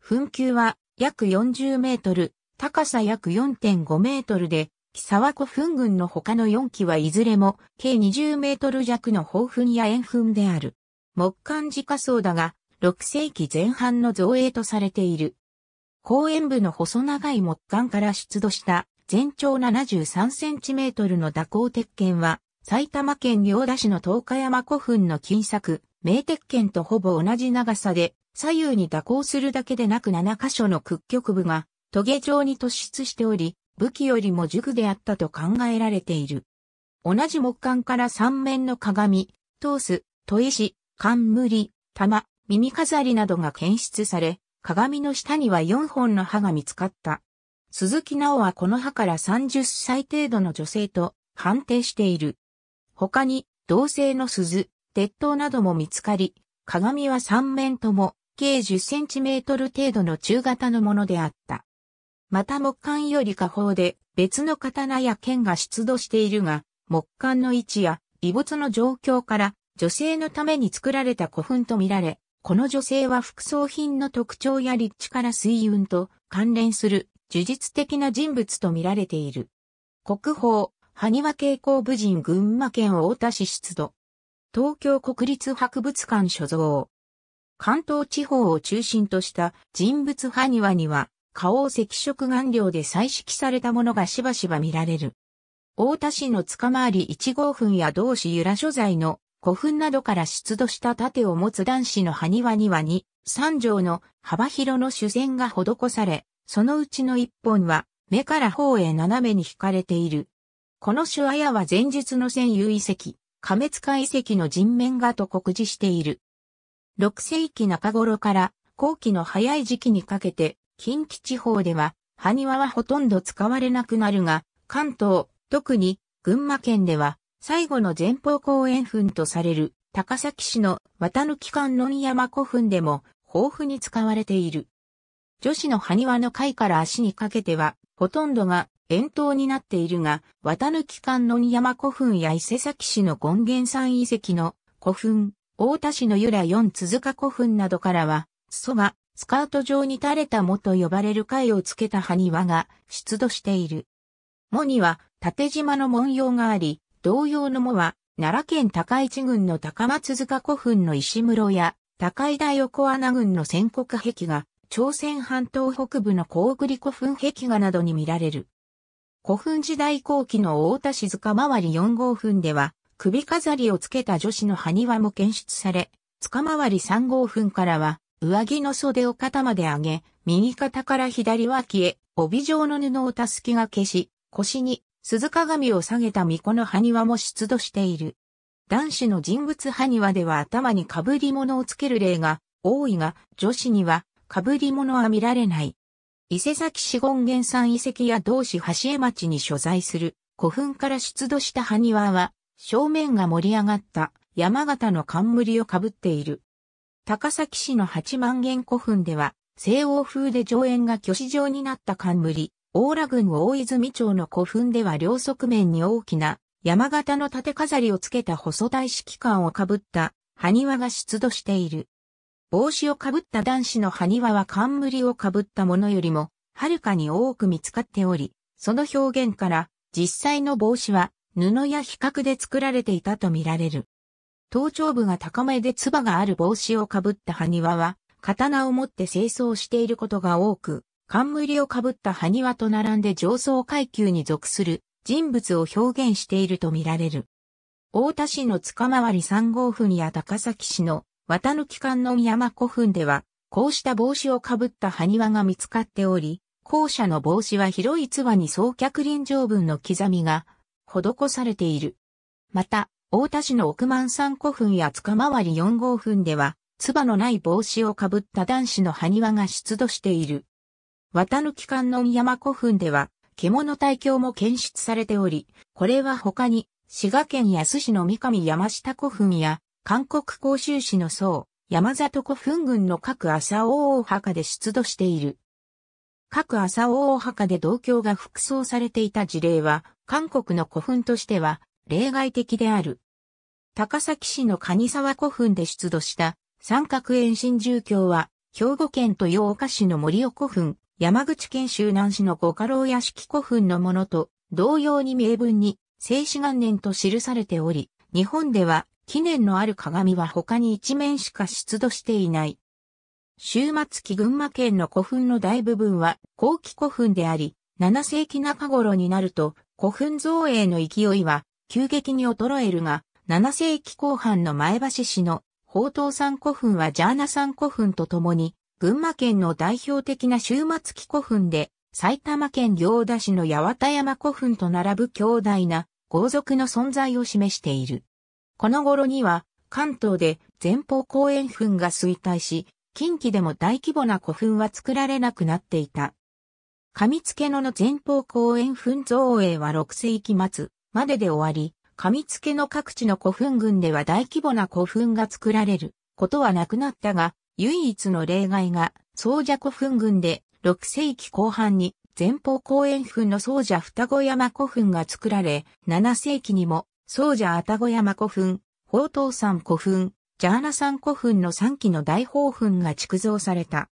墳丘は約40メートル、高さ約4.5メートルで、沢古墳群の他の4基はいずれも計20メートル弱の宝墳や円墳である。木管自家層だが、6世紀前半の造営とされている。公園部の細長い木管から出土した全長73センチメートルの蛇行鉄剣は、埼玉県行田市の東海山古墳の金作、名鉄剣とほぼ同じ長さで、左右に蛇行するだけでなく7箇所の屈曲部が、トゲ状に突出しており、武器よりも塾であったと考えられている。同じ木管から三面の鏡、通す、砥石、冠、玉、耳飾りなどが検出され、鏡の下には4本の歯が見つかった。鈴木直はこの歯から30歳程度の女性と判定している。他に同性の鈴、鉄塔なども見つかり、鏡は3面とも計10センチメートル程度の中型のものであった。また木管より下方で別の刀や剣が出土しているが、木管の位置や遺物の状況から女性のために作られた古墳と見られ、この女性は副葬品の特徴や立地から水運と関連する呪術的な人物と見られている。国宝、埴輪慶光武人群馬県大田市出土。東京国立博物館所蔵。関東地方を中心とした人物埴輪には、花王赤色顔料で彩色されたものがしばしば見られる。大田市の塚回り1号墳や同市由良所在の古墳などから出土した盾を持つ男子の埴輪にはに、三条の幅広の主戦が施され、そのうちの一本は目から方へ斜めに引かれている。この手話屋は前述の戦友遺跡、亀塚遺跡の人面画と告示している。6世紀中頃から後期の早い時期にかけて近畿地方では、埴輪はほとんど使われなくなるが、関東、特に群馬県では、最後の前方後円墳とされる高崎市の綿貫観音山古墳でも豊富に使われている。女子の埴輪の貝から足にかけては、ほとんどが円筒になっているが、綿貫観音山古墳や伊勢崎市の権現山遺跡の古墳、大田市の由良四鈴鹿古墳などからは、裾がスカート状に垂れた藻と呼ばれる貝をつけた埴輪が出土している。藻には縦縞の文様があり、同様の藻は奈良県高市郡の高松塚古墳の石室や高井田横穴郡の仙国壁画、朝鮮半島北部の高栗古墳壁画などに見られる。古墳時代後期の大田静塚回り4号墳では、首飾りをつけた女子の埴輪も検出され、塚回り3号墳からは、上着の袖を肩まで上げ、右肩から左脇へ、帯状の布をたすきが消し、腰に鈴鏡を下げた巫女の埴輪も出土している。男子の人物埴輪では頭に被り物をつける例が多いが、女子には被り物は見られない。伊勢崎四言原産遺跡や同志橋江町に所在する古墳から出土した埴輪は、正面が盛り上がった山形の冠を被っている。高崎市の八万元古墳では、西欧風で上演が巨子状になった冠、大羅郡大泉町の古墳では両側面に大きな山形の縦飾りをつけた細大式管をかぶった埴輪が出土している。帽子をかぶった男子の埴輪は冠をかぶったものよりも、はるかに多く見つかっており、その表現から、実際の帽子は布や比較で作られていたとみられる。頭頂部が高めで唾がある帽子をかぶった埴輪は、刀を持って清掃していることが多く、冠をかぶった埴輪と並んで上層階級に属する人物を表現しているとみられる。大田市の塚回り3号墳や高崎市の綿貫観音山古墳では、こうした帽子をかぶった埴輪が見つかっており、後者の帽子は広い唾に双脚臨場文の刻みが施されている。また、大田市の億万三古墳や塚回り四号墳では、唾のない帽子をかぶった男子の埴輪が出土している。綿貫観音山古墳では、獣大鏡も検出されており、これは他に、滋賀県安市の三上山下古墳や、韓国甲州市の宋、山里古墳群の各朝大墓で出土している。各朝大墓で銅鏡が服装されていた事例は、韓国の古墳としては例外的である。高崎市の蟹沢古墳で出土した三角円神住居は、兵庫県豊岡市の森尾古墳、山口県周南市の五家老屋敷古墳のものと同様に名文に静止元年と記されており、日本では記念のある鏡は他に一面しか出土していない。終末期群馬県の古墳の大部分は後期古墳であり、7世紀中頃になると古墳造営の勢いは急激に衰えるが、7世紀後半の前橋市の宝刀山古墳はジャーナ山古墳とともに、群馬県の代表的な終末期古墳で、埼玉県行田市の八幡山古墳と並ぶ強大な豪族の存在を示している。この頃には、関東で前方後円墳が衰退し、近畿でも大規模な古墳は作られなくなっていた。上付野の前方後円墳造営は6世紀末、までで終わり、上付の各地の古墳群では大規模な古墳が作られることはなくなったが、唯一の例外が、総者古墳群で、6世紀後半に、前方後円墳の僧者双子山古墳が作られ、7世紀にも、者あ愛宕山古墳、宝刀山古墳、ジャーナ山古墳の3基の大宝墳が築造された。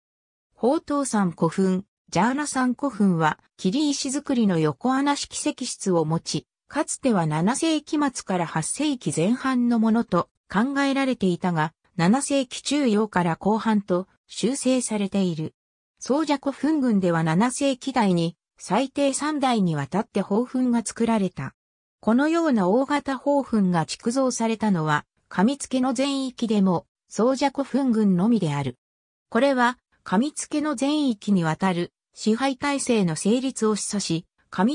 宝刀山古墳、ジャーナ山古墳は、霧石造りの横穴式石室を持ち、かつては7世紀末から8世紀前半のものと考えられていたが、7世紀中央から後半と修正されている。総古墳群では7世紀代に最低3代にわたって宝墳が作られた。このような大型宝墳が築造されたのは、上付の全域でも、総古墳群のみである。これは、上付の全域にわたる支配体制の成立を示唆し、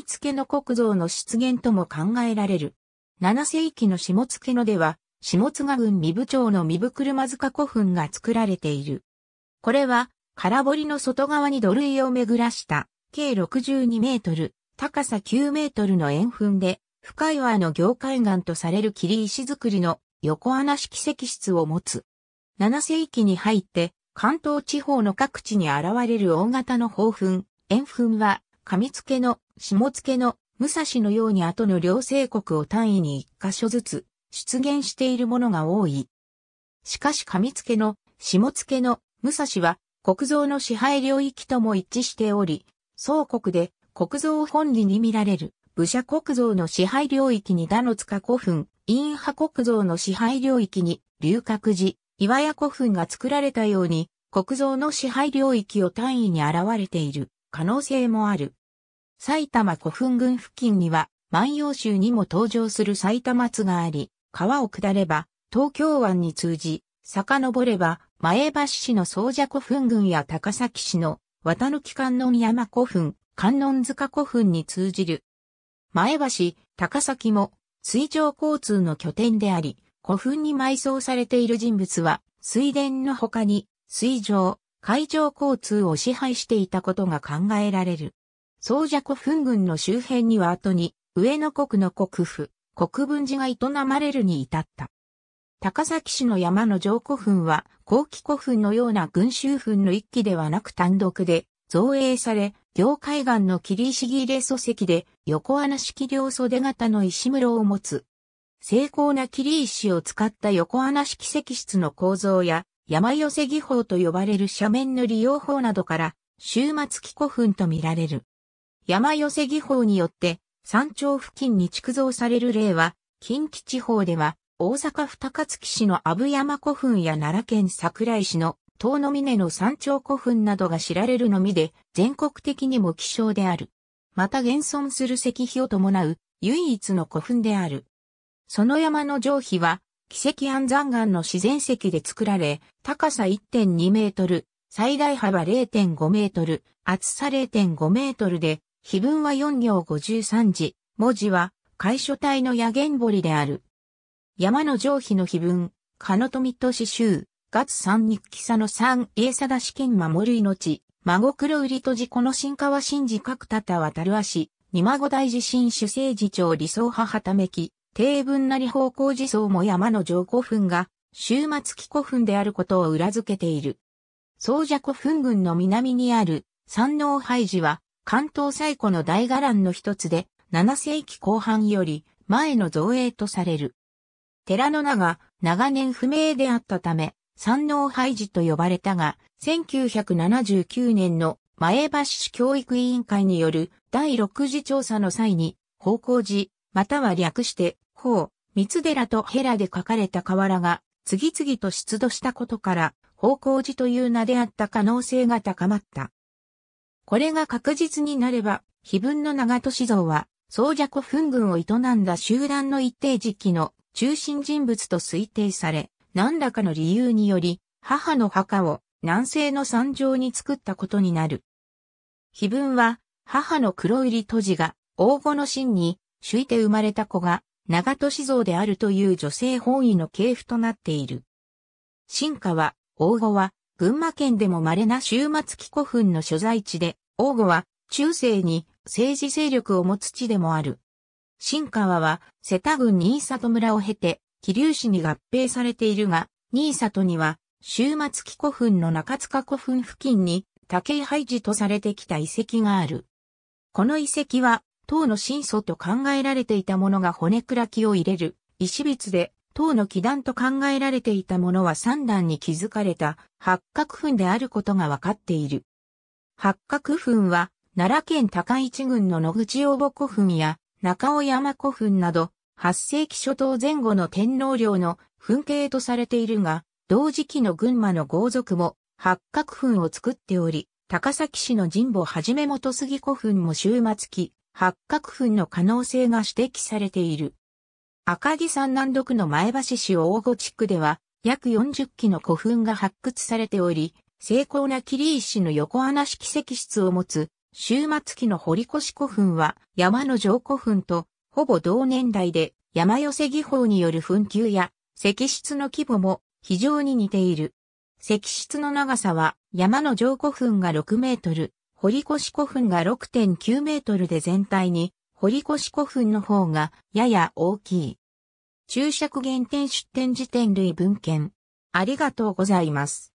つ付の国像の出現とも考えられる。7世紀の下付け野では、下津賀郡三部町の三部車塚古墳が作られている。これは、空堀の外側に土塁を巡らした、計62メートル、高さ9メートルの円墳で、深岩の業界岩とされる霧石造りの横穴式石室を持つ。7世紀に入って、関東地方の各地に現れる大型の宝墳、円墳は、上付の、下付の、武蔵のように後の両帝国を単位に一箇所ずつ出現しているものが多い。しかし上付の、下付の、武蔵は国蔵の支配領域とも一致しており、総国で国蔵本理に見られる、武者国蔵の支配領域に田の塚古墳、陰派国蔵の支配領域に、龍角寺、岩屋古墳が作られたように、国蔵の支配領域を単位に現れている可能性もある。埼玉古墳群付近には、万葉集にも登場する埼玉津があり、川を下れば、東京湾に通じ、遡れば、前橋市の総社古墳群や高崎市の綿貫観音山古墳、観音塚古墳に通じる。前橋、高崎も水上交通の拠点であり、古墳に埋葬されている人物は、水田の他に、水上、海上交通を支配していたことが考えられる。宗者古墳群の周辺には後に、上野国の国府、国分寺が営まれるに至った。高崎市の山の上古墳は、後期古墳のような群衆墳の一基ではなく単独で、造営され、行海岸の切石切れ礎石で、横穴式両袖型の石室を持つ。精巧な切石を使った横穴式石室の構造や、山寄せ技法と呼ばれる斜面の利用法などから、終末期古墳と見られる。山寄せ技法によって山頂付近に築造される例は、近畿地方では、大阪府高槻市の阿武山古墳や奈良県桜井市の遠野峰の山頂古墳などが知られるのみで、全国的にも希少である。また現存する石碑を伴う唯一の古墳である。その山の上碑は、奇跡安山岩の自然石で作られ、高さ1.2メートル、最大幅0.5メートル、厚さ0.5メートルで、碑文は4行53字、文字は、楷書体の野源堀である。山の上碑の碑文、かのとみと詩州、月三日記佐の三栄貞試験守る命、孫黒売りと事この新川新治角た田渡る足、二孫大地震主政寺長理想派はためき、低分なり方向寺僧も山の上古墳が、終末期古墳であることを裏付けている。総者古墳群の南にある、三能廃寺は、関東最古の大伽藍の一つで、7世紀後半より前の造営とされる。寺の名が長年不明であったため、山王廃寺と呼ばれたが、1979年の前橋市教育委員会による第6次調査の際に、方向寺、または略して、法、三寺とヘラで書かれた瓦が、次々と出土したことから、方向寺という名であった可能性が高まった。これが確実になれば、碑文の長門市蔵は、総者古墳群を営んだ集団の一定時期の中心人物と推定され、何らかの理由により、母の墓を南西の山上に作ったことになる。碑文は、母の黒入り都市が、黄金の芯に、主いて生まれた子が、長門市蔵であるという女性本位の系譜となっている。進化は、黄金は、群馬県でも稀な終末期古墳の所在地で、王吾は中世に政治勢力を持つ地でもある。新川は瀬田郡新里村を経て、桐生市に合併されているが、新里には終末期古墳の中塚古墳付近に竹井廃寺とされてきた遺跡がある。この遺跡は、唐の真祖と考えられていたものが骨砕きを入れる石筆で唐の祈壇と考えられていたものは三段に築かれた八角墳であることがわかっている。八角墳は、奈良県高市郡の野口大母古墳や中尾山古墳など、8世紀初頭前後の天皇陵の墳形とされているが、同時期の群馬の豪族も八角墳を作っており、高崎市の神保はじめ元杉古墳も終末期、八角墳の可能性が指摘されている。赤城山南独の前橋市大御地区では、約40基の古墳が発掘されており、精巧な霧石の横穴式石室を持つ、終末期の堀越古墳は山の上古墳とほぼ同年代で山寄せ技法による墳丘や石室の規模も非常に似ている。石室の長さは山の上古墳が6メートル、堀越古墳が6.9メートルで全体に堀越古墳の方がやや大きい。注釈原点出典辞典類文献。ありがとうございます。